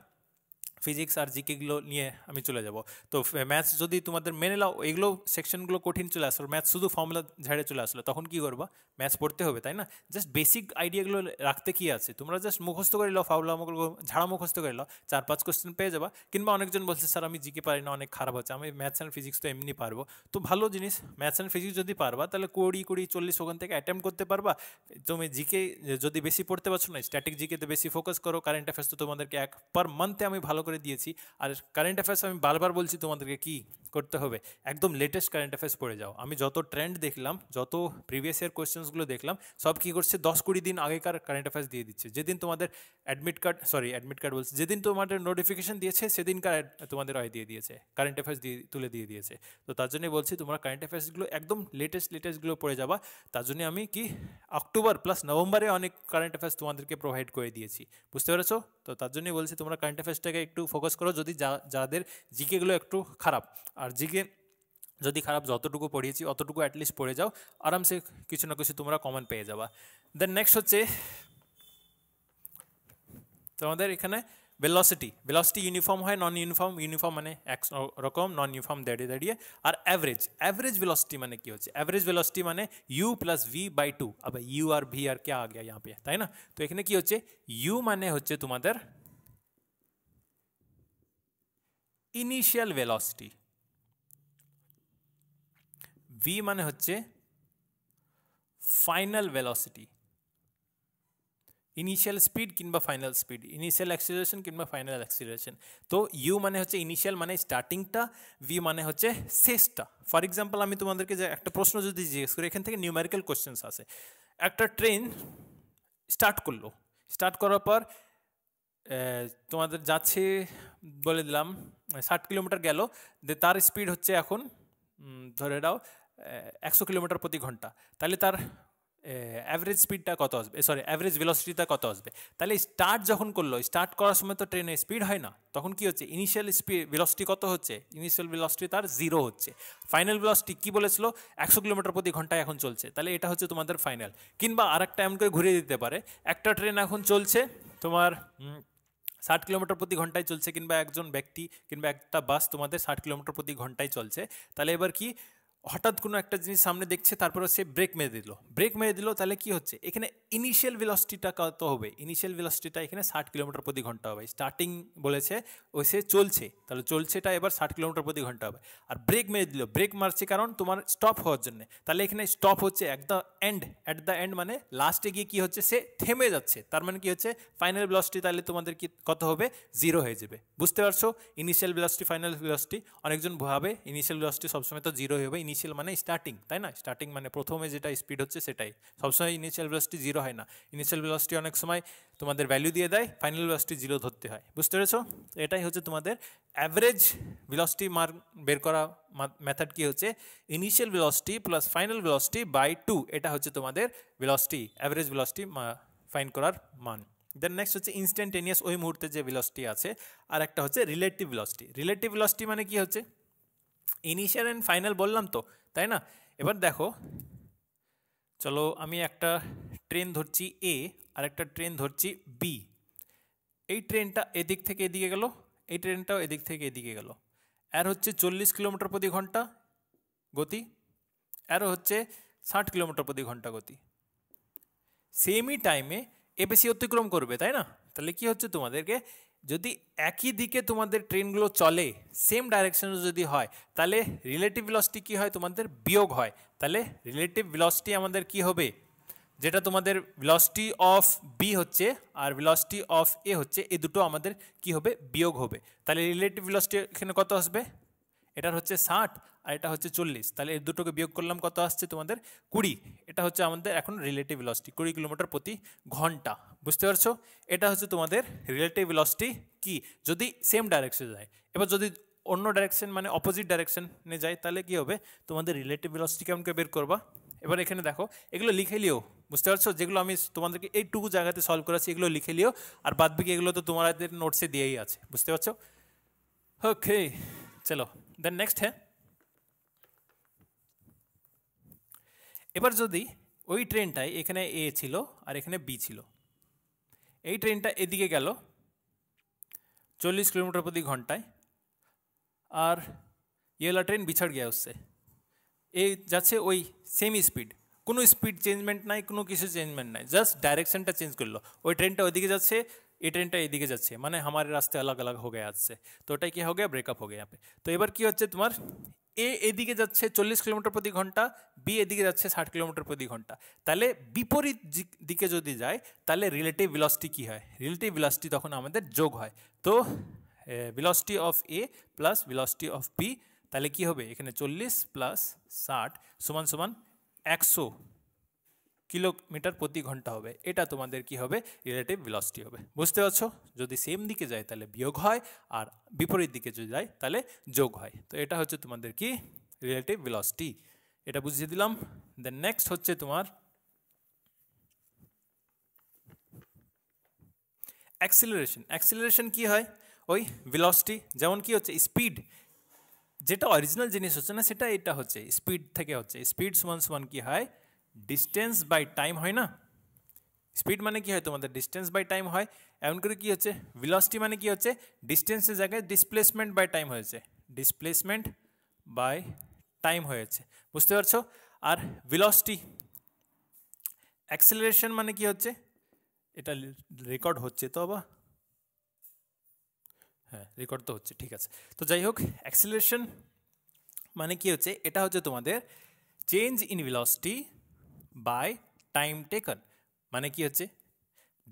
ফিজিক্স আর জিকেগুলো নিয়ে আমি চলে যাব তো ম্যাথস যদি তোমাদের মেনে নাও এগুলো সেকশনগুলো কঠিন চলে আসলো ম্যাথস শুধু ফর্মুলা ঝাড়ে চলে আসলো তখন কি করবা ম্যাথস পড়তে হবে তাই না জাস্ট বেসিক আইডিয়াগুলো রাখতে কি আছে তোমরা জাস্ট মুখস্থ করে নাও ফাউলাগুলো ঝাড়া মুখস্থ করে নাও চার পাঁচ কোশ্চেন পেয়ে যাবা কিংবা অনেকজন বলছে স্যার আমি জিকে পারি না অনেক খারাপ হচ্ছে আমি ম্যাথস অ্যান্ড ফিজিক্স তো এমনি পারবো তো ভালো জিনিস ম্যাথস অ্যান্ড ফিজিক্স যদি পারবা তাহলে কুড়ি কুড়ি চল্লিশ ওখান থেকে অ্যাটেম্প করতে পারবা তুমি জিকে যদি বেশি পড়তে পারছো না স্ট্যাটিক জিকেতে বেশি ফোকাস করো কারেন্ট অ্যাফেয়ার্স তো তোমাদেরকে এক পার মান্থে আমি ভালো করে দিয়েছি আর কারেন্ট অ্যাফেয়ার্স আমি বারবার বলছি তোমাদেরকে কি করতে হবে একদম লেটেস্ট কারেন্ট অ্যাফেয়ার্স পড়ে যাও আমি যত ট্রেন্ড দেখলাম যত প্রিভিয়াস ইয়ার কোয়েশ্চেন্সগুলো দেখলাম সব কী করছে দশ কুড়ি দিন আগেকার কারেন্ট অ্যাফেয়ার্স দিয়ে দিচ্ছে যেদিন তোমাদের admit card sorry admit card বলছে যেদিন তোমাদের নোটিফিকেশন দিয়েছে সেদিনকার তোমাদের আয় দিয়ে দিয়েছে কারেন্ট অ্যাফেয়ার্স দিয়ে তুলে দিয়ে দিয়েছে তো তার জন্যই বলছি তোমরা কারেন্ট অ্যাফেয়ার্সগুলো একদম লেটেস্ট লেটেস্টগুলো পড়ে যাবা তার জন্য আমি কি অক্টোবর প্লাস নভেম্বরে অনেক কারেন্ট অ্যাফেয়ার্স তোমাদেরকে প্রোভাইড করে দিয়েছি বুঝতে পেরেছো তো তার জন্যই বলছি তোমরা কারেন্ট অ্যাফেয়ার্সটাকে একটু ফোকাস করো যদি যা যাদের জিকেগুলো একটু খারাপ আর জিকে যদি খারাপ যতটুকু পড়িয়েছি অতটুকু অ্যাটলিস্ট পড়ে যাও আরামসে কিছু না কিছু তোমরা কমন পেয়ে যাবা দেন নেক্সট হচ্ছে তোমাদের এখানে ভেলসিটি ভেলসিটি ইউনিফর্ম হয় নন ইউনিফর্ম ইউনিফর্ম মানে এক রকম নন ইউনিফর্ম দাঁড়িয়ে দাঁড়িয়ে আর অ্যাভারেজ অ্যাভারেজ ভেলসিটি মানে কি হচ্ছে অ্যাভারেজ ভেলসিটি মানে u plus v by two अब ইউ আর ভি আর কে আ গিয়া यहाँ पे তাই না তো এখানে কি হচ্ছে ইউ মানে হচ্ছে তোমাদের ইনিশিয়াল ভেলসিটি ভি মানে হচ্ছে ফাইনাল ভেলোসিটি ইনিশিয়াল স্পিড কিংবা ফাইনাল স্পিড ইনিশিয়াল অ্যাক্সিলারেশন কিংবা ফাইনাল অ্যাক্সিলারেশন তো ইউ মানে হচ্ছে ইনিশিয়াল মানে স্টার্টিংটা ভি মানে হচ্ছে শেষটা ফর এক্সাম্পল আমি তোমাদেরকে যে একটা প্রশ্ন যদি জিজ্ঞেস করি এখান থেকে নিউমেরিক্যাল কোশ্চেন্স আসে একটা ট্রেন স্টার্ট করলো স্টার্ট করার পর তোমাদের যাচ্ছে বলে দিলাম ষাট কিলোমিটার গেল তার স্পিড হচ্ছে এখন ধরে দাও একশো কিলোমিটার প্রতি ঘন্টা তাহলে তার অ্যাভারেজ স্পিডটা কত আসবে সরি অ্যাভারেজ ভেলোসিটিটা কত আসবে তাহলে স্টার্ট যখন করলো স্টার্ট করার সময় তো ট্রেনে স্পিড হয় না তখন কি হচ্ছে ইনিশিয়াল স্পিড ভেলোসিটি কত হচ্ছে ইনিশিয়াল ভেলোসিটি তার জিরো হচ্ছে ফাইনাল ভেলোসিটি কী বলেছিল একশো কিলোমিটার প্রতি ঘন্টায় এখন চলছে তাহলে এটা হচ্ছে তোমাদের ফাইনাল কিংবা আর একটা এমন করে ঘুরিয়ে দিতে পারে একটা ট্রেন এখন চলছে তোমার ষাট কিলোমিটার প্রতি ঘন্টায় চলছে কিংবা একজন ব্যক্তি কিংবা একটা বাস তোমাদের ষাট কিলোমিটার প্রতি ঘন্টায় চলছে তাহলে এবার কি হঠাৎ কোনো একটা জিনিস সামনে দেখছে তারপরে সে ব্রেক মেরে দিল ব্রেক মেরে দিল তাহলে কি হচ্ছে এখানে ইনিশিয়াল ভেলসিটিটা কত হবে ইনিশিয়াল ভেলসিটিটা এখানে ষাট কিলোমিটার প্রতি ঘন্টা হবে স্টার্টিং বলেছে ও সে চলছে তাহলে চলছেটা এবার ষাট কিলোমিটার প্রতি ঘন্টা হবে আর ব্রেক মেরে দিল ব্রেক মারছে কারণ তোমার স্টপ হওয়ার জন্য তাহলে এখানে স্টপ হচ্ছে at the end at the end মানে লাস্টে গিয়ে কী হচ্ছে সে থেমে যাচ্ছে তার মানে কি হচ্ছে ফাইনাল ভেলসিটি তাহলে তোমাদের কি কত হবে জিরো হয়ে যাবে বুঝতে পারছো ইনিশিয়াল ভেলসিটি ফাইনাল ভেলসিটি অনেকজন ভাবে ইনিশিয়াল ভেলসিটি সবসময় তো জিরো হবে ইনিশিয়াল ইনিশিয়াল মানে স্টার্টিং তাই না স্টার্টিং মানে প্রথমে যেটা স্পিড হচ্ছে সেটাই সবসময় ইনিশিয়াল ভেলোসিটি জিরো হয় না ইনিশিয়াল ভেলোসিটি অনেক সময় তোমাদের ভ্যালু দিয়ে দেয় ফাইনাল ভেলোসিটি জিরো ধরতে হয় বুঝতে পেরেছো এটাই হচ্ছে তোমাদের অ্যাভারেজ ভেলোসিটি মার্ক বের করা মেথড কি হচ্ছে initial velocity plus final velocity by two এটা হচ্ছে তোমাদের ভেলোসিটি অ্যাভারেজ ভেলোসিটি ফাইন করার মান দেন নেক্সট হচ্ছে ইনস্ট্যান্টেনিয়াস ওই মুহূর্তে যে ভেলোসিটি আছে আর একটা হচ্ছে রিলেটিভ ভেলোসিটি রিলেটিভ ভেলোসিটি মানে কি হচ্ছে ইনিশিয়াল অ্যান্ড ফাইনাল বললাম তো তাই না এবার দেখো চলো আমি একটা ট্রেন ধরছি এ আর একটা ট্রেন ধরছি বি এই ট্রেনটা এদিক থেকে এদিকে গেল এই ট্রেনটাও এদিক থেকে এদিকে গেল আর হচ্ছে চল্লিশ কিলোমিটার প্রতি ঘন্টা গতি আর হচ্ছে ষাট কিলোমিটার প্রতি ঘন্টা গতি সেমই টাইমে এ বেশি অতিক্রম করবে তাই না তাহলে কি হচ্ছে তোমাদেরকে যদি একই দিকে তোমাদের ট্রেনগুলো চলে সেম ডাইরেকশনে যদি হয় তাহলে রিলেটিভ ভিলসিটি কী হয় তোমাদের বিয়োগ হয় তাহলে রিলেটিভ ভিলসটি আমাদের কি হবে যেটা তোমাদের ভিলসিটি অফ বি হচ্ছে আর ভিলসিটি অফ এ হচ্ছে এই দুটো আমাদের কি হবে বিয়োগ হবে তাহলে রিলেটিভ ভিলসটি এখানে কত আসবে এটার হচ্ছে ষাট আর এটা হচ্ছে চল্লিশ তাহলে এর দুটোকে বিয়োগ করলাম কত আসছে তোমাদের কুড়ি এটা হচ্ছে আমাদের এখন রিলেটিভ লসটি কুড়ি কিলোমিটার প্রতি ঘন্টা বুঝতে পারছো এটা হচ্ছে তোমাদের রিলেটিভ লসটি কি যদি সেম ডাইরেকশনে যায় এবার যদি অন্য ডাইরেকশন মানে অপোজিট ডাইরেকশনে যায় তাহলে কি হবে তোমাদের রিলেটিভ লসটি কেমনকে বের করবা এবার এখানে দেখো এগুলো লিখে লিও বুঝতে পারছো যেগুলো আমি তোমাদেরকে এইটুকু জায়গাতে সলভ করেছি এগুলো লিখে লিও আর বাদ বাকি এগুলো তো তোমাদের নোটসে দিয়েই আছে বুঝতে পারছো ওকে চলো দেন নেক্সট হ্যাঁ এবার যদি ওই ট্রেনটায় এখানে এ ছিল আর এখানে বি ছিল এই ট্রেনটা এদিকে গেল চল্লিশ কিলোমিটার প্রতি ঘন্টায় আর ইয়েলা ট্রেন বিছাড় গিয়ে আসছে এ যাচ্ছে ওই সেম স্পিড কোনো স্পিড চেঞ্জমেন্ট নাই কোনো কিছু চেঞ্জমেন্ট নাই জাস্ট ডাইরেকশনটা চেঞ্জ করলো ওই ট্রেনটা ওইদিকে যাচ্ছে এই ট্রেনটা এদিকে যাচ্ছে মানে আমার রাস্তা আলাদা আলাদা হয়ে যাচ্ছে তো ওটাই কী হয়ে গেয়া ব্রেকআপ হয়ে গেয়া তো এবার কী হচ্ছে তোমার এ এদিকে যাচ্ছে চল্লিশ কিলোমিটার প্রতি ঘন্টা বি এদিকে যাচ্ছে ষাট কিলোমিটার প্রতি ঘন্টা তাহলে বিপরীত দিকে যদি যায় তাহলে রিলেটিভ ভিলসিটি কী হয় রিলেটিভ ভিলসিটি তখন আমাদের যোগ হয় তো velocity of A plus velocity of B তাহলে কি হবে এখানে চল্লিশ প্লাস ষাট সমান সমান একশো কিলোমিটার প্রতি ঘন্টা হবে এটা তোমাদের কি হবে রিলেটিভ ভিলসিটি হবে বুঝতে পারছ যদি সেম দিকে যায় তাহলে বিয়োগ হয় আর বিপরীত দিকে যদি যায় তাহলে যোগ হয় তো এটা হচ্ছে তোমাদের কি রিলেটিভ ভিলসিটি এটা বুঝিয়ে দিলাম দেন নেক্সট হচ্ছে তোমার অ্যাক্সিলারেশন অ্যাক্সিলারেশন কি হয় ওই ভিলসিটি যেমন কি হচ্ছে স্পিড যেটা অরিজিনাল জিনিস হচ্ছে না সেটা এটা হচ্ছে স্পিড থেকে হচ্ছে স্পিড সমান সমান কি হয় ডিস্টেন্স বাই টাইম হয় না স্পিড মানে কি হয় তোমাদের ডিস্টেন্স বাই টাইম হয় এমন করে কি হচ্ছে ভিলসিটি মানে কি হচ্ছে ডিস্টেন্সের জায়গায় ডিসপ্লেসমেন্ট বাই টাইম হয়েছে ডিসপ্লেসমেন্ট বাই টাইম হয়েছে বুঝতে পারছো আর ভিলসিটি অ্যাক্সেলারেশন মানে কি হচ্ছে এটা রেকর্ড হচ্ছে তো আবার হ্যাঁ রেকর্ড তো হচ্ছে ঠিক আছে তো যাই হোক অ্যাক্সেলারেশন মানে কি হচ্ছে এটা হচ্ছে তোমাদের change in velocity by time taken মানে কি হচ্ছে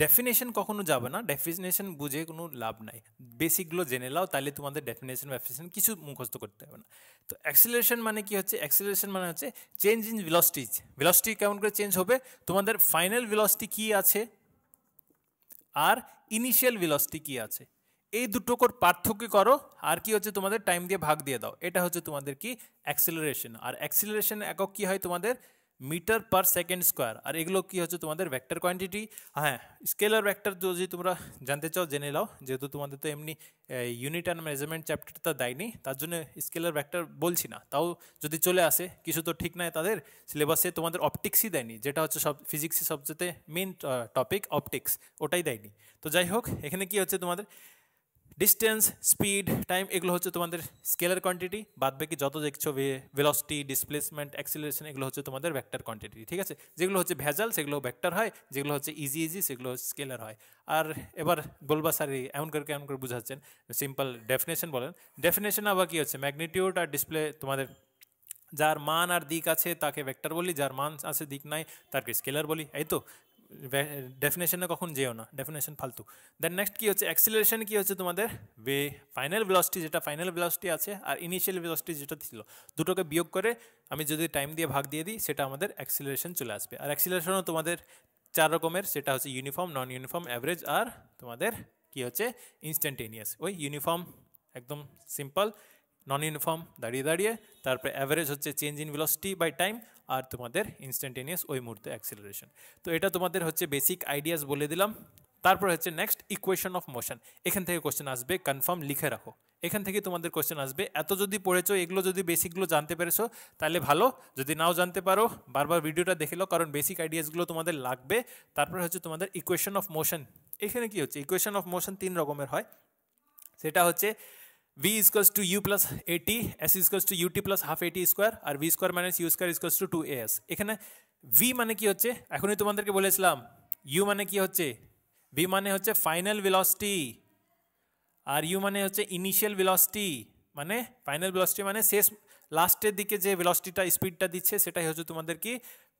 ডেফিনেশন কখনো যাবে না ডেফিনেশন বুঝে কোনো লাভ নাই বেসিকগুলো জেনে নাও তাহলে তোমাদের ডেফিনেশন ভেফিনেশন কিছু মুখস্থ করতে হবে না তো অ্যাক্সিলারেশন মানে কি হচ্ছে অ্যাক্সিলারেশন মানে হচ্ছে চেঞ্জ ইন ভিলসটিজ ভিলসটি কেমন করে চেঞ্জ হবে তোমাদের ফাইনাল ভিলসটি কি আছে আর ইনিশিয়াল ভিলসটি কি আছে এই দুটো কর পার্থক্য করো আর কি হচ্ছে তোমাদের টাইম দিয়ে ভাগ দিয়ে দাও এটা হচ্ছে তোমাদের কি অ্যাক্সিলারেশন আর অ্যাক্সিলারেশন একক কি হয় তোমাদের মিটার পার সেকেন্ড স্কোয়ার আর এগুলো কি হচ্ছে তোমাদের ভেক্টর কোয়ান্টিটি হ্যাঁ স্কেলার ভ্যাক্টার যদি তোমরা জানতে চাও জেনে নাও যেহেতু তোমাদের তো এমনি ইউনিট অ্যান্ড মেজারমেন্ট চ্যাপ্টারটা দেয়নি তার জন্য স্কেলার ভ্যাক্টার বলছি না তাও যদি চলে আসে কিছু তো ঠিক নয় তাদের সিলেবাসে তোমাদের অপটিক্সই দেয়নি যেটা হচ্ছে সব ফিজিক্সের সবচেয়ে মেন টপিক অপটিক্স ওটাই দেয়নি তো যাই হোক এখানে কি হচ্ছে তোমাদের ডিস্টেন্স স্পিড টাইম এগুলো হচ্ছে তোমাদের স্কেলার কোয়ান্টিটি বাদ বাকি যত দেখছো ভেলসিটি ডিসপ্লেসমেন্ট অ্যাক্সিলারেশন এগুলো হচ্ছে তোমাদের ভ্যাক্টার কোয়ান্টিটি ঠিক আছে যেগুলো হচ্ছে ভেজাল সেগুলো ভ্যাক্টার হয় যেগুলো হচ্ছে ইজি ইজি সেগুলো স্কেলার হয় আর এবার বলবা স্যার এমন করে কেমন করে বুঝাচ্ছেন সিম্পল ডেফিনেশন বলেন ডেফিনেশন আবার কী হচ্ছে ম্যাগনিটিউড আর ডিসপ্লে তোমাদের যার মান আর দিক আছে তাকে ভেক্টর বলি যার মান আছে দিক নাই তাকে স্কেলার বলি এই তো ডেফিনেশনে কখন যেও না ডেফিনেশন ফালতু দেন নেক্সট কী হচ্ছে অ্যাক্সিলারেশন কী হচ্ছে তোমাদের বে ফাইনাল ভেলোসিটি যেটা ফাইনাল ভেলোসিটি আছে আর ইনিশিয়াল ভেলোসিটি যেটা ছিল দুটোকে বিয়োগ করে আমি যদি টাইম দিয়ে ভাগ দিয়ে দিই সেটা আমাদের অ্যাক্সিলারেশন চলে আসবে আর অ্যাক্সিলারেশনও তোমাদের চার রকমের সেটা হচ্ছে ইউনিফর্ম নন ইউনিফর্ম অ্যাভারেজ আর তোমাদের কি হচ্ছে ইনস্ট্যান্টেনিয়াস ওই ইউনিফর্ম একদম সিম্পল নন ইউনিফর্ম দাঁড়িয়ে দাঁড়িয়ে তারপরে অ্যাভারেজ হচ্ছে change in velocity by time আর তোমাদের ইনস্ট্যান্টেনিয়াস ওই মুহূর্তে অ্যাক্সিলারেশন তো এটা তোমাদের হচ্ছে বেসিক আইডিয়াস বলে দিলাম তারপর হচ্ছে নেক্সট ইকুয়েশন অফ মোশন এখান থেকে কোশ্চেন আসবে কনফার্ম লিখে রাখো এখান থেকে তোমাদের কোশ্চেন আসবে এত যদি পড়েছো এগুলো যদি বেসিকগুলো জানতে পেরেছো তাহলে ভালো যদি নাও জানতে পারো বারবার ভিডিওটা দেখে লো কারণ বেসিক আইডিয়াসগুলো তোমাদের লাগবে তারপর হচ্ছে তোমাদের ইকুয়েশন অফ মোশন এখানে কি হচ্ছে ইকুয়েশন অফ মোশন তিন রকমের হয় সেটা হচ্ছে v is equals to u plus at s is equals to ut plus half at square আর v square minus u square is to two as এখানে v মানে কি হচ্ছে এখনই তোমাদেরকে বলেছিলাম u মানে কি হচ্ছে v মানে হচ্ছে ফাইনাল ভেলোসিটি আর ইউ মানে হচ্ছে ইনিশিয়াল ভেলোসিটি মানে ফাইনাল ভেলোসিটি মানে শেষ লাস্টের দিকে যে ভেলোসিটিটা স্পিডটা দিচ্ছে সেটাই হচ্ছে তোমাদের কি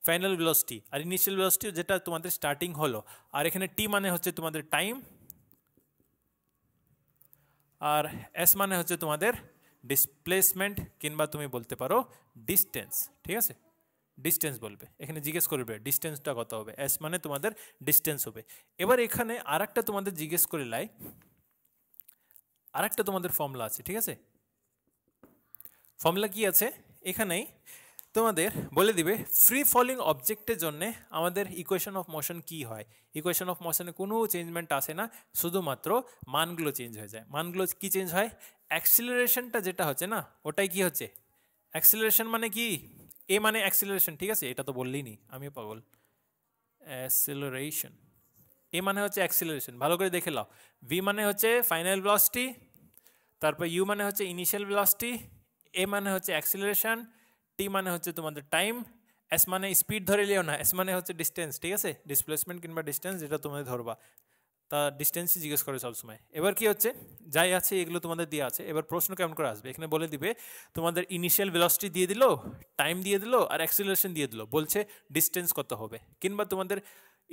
ফাইনাল ভেলোসিটি আর ইনিশিয়াল ভেলোসিটি যেটা তোমাদের স্টার্টিং হলো আর এখানে টি মানে হচ্ছে তোমাদের টাইম আর এস মানে হচ্ছে তোমাদের ডিসপ্লেসমেন্ট কিংবা তুমি বলতে পারো ডিস্টেন্স ঠিক আছে ডিস্টেন্স বলবে এখানে জিজ্ঞেস করবে ডিস্টেন্সটা কত হবে এস মানে তোমাদের ডিস্টেন্স হবে এবার এখানে আর তোমাদের জিজ্ঞেস করে লাই আর তোমাদের ফর্মুলা আছে ঠিক আছে ফর্মুলা কি আছে এখানেই তোমাদের বলে দিবে ফ্রি ফলিং অবজেক্টের জন্য আমাদের ইকুয়েশন অফ মোশন কি হয় ইকুয়েশন অফ মোশনে কোনো চেঞ্জমেন্ট আসে না শুধুমাত্র মানগুলো চেঞ্জ হয়ে যায় মানগুলো কি চেঞ্জ হয় অ্যাক্সিলারেশনটা যেটা হচ্ছে না ওটাই কি হচ্ছে অ্যাক্সিলারেশন মানে কি এ মানে অ্যাক্সিলারেশন ঠিক আছে এটা তো বললেই নি আমিও পাগল অ্যাক্সিলারেশন এ মানে হচ্ছে অ্যাক্সিলারেশন ভালো করে দেখে নাও ভি মানে হচ্ছে ফাইনাল ভেলোসিটি তারপর ইউ মানে হচ্ছে ইনিশিয়াল ভেলোসিটি এ মানে হচ্ছে অ্যাক্সিলারেশন টি মানে হচ্ছে তোমাদের টাইম এস মানে স্পিড ধরে লিও না এস মানে হচ্ছে ডিস্টেন্স ঠিক আছে ডিসপ্লেসমেন্ট কিংবা ডিস্টেন্স যেটা তুমি ধরবা তা ডিস্টেন্সই জিজ্ঞেস করে সবসময় এবার কি হচ্ছে যাই আছে এগুলো তোমাদের দিয়ে আছে এবার প্রশ্ন কেমন করে আসবে এখানে বলে দিবে তোমাদের ইনিশিয়াল ভেলসিটি দিয়ে দিল টাইম দিয়ে দিল আর অ্যাক্সিলারেশন দিয়ে দিল বলছে ডিস্টেন্স কত হবে কিংবা তোমাদের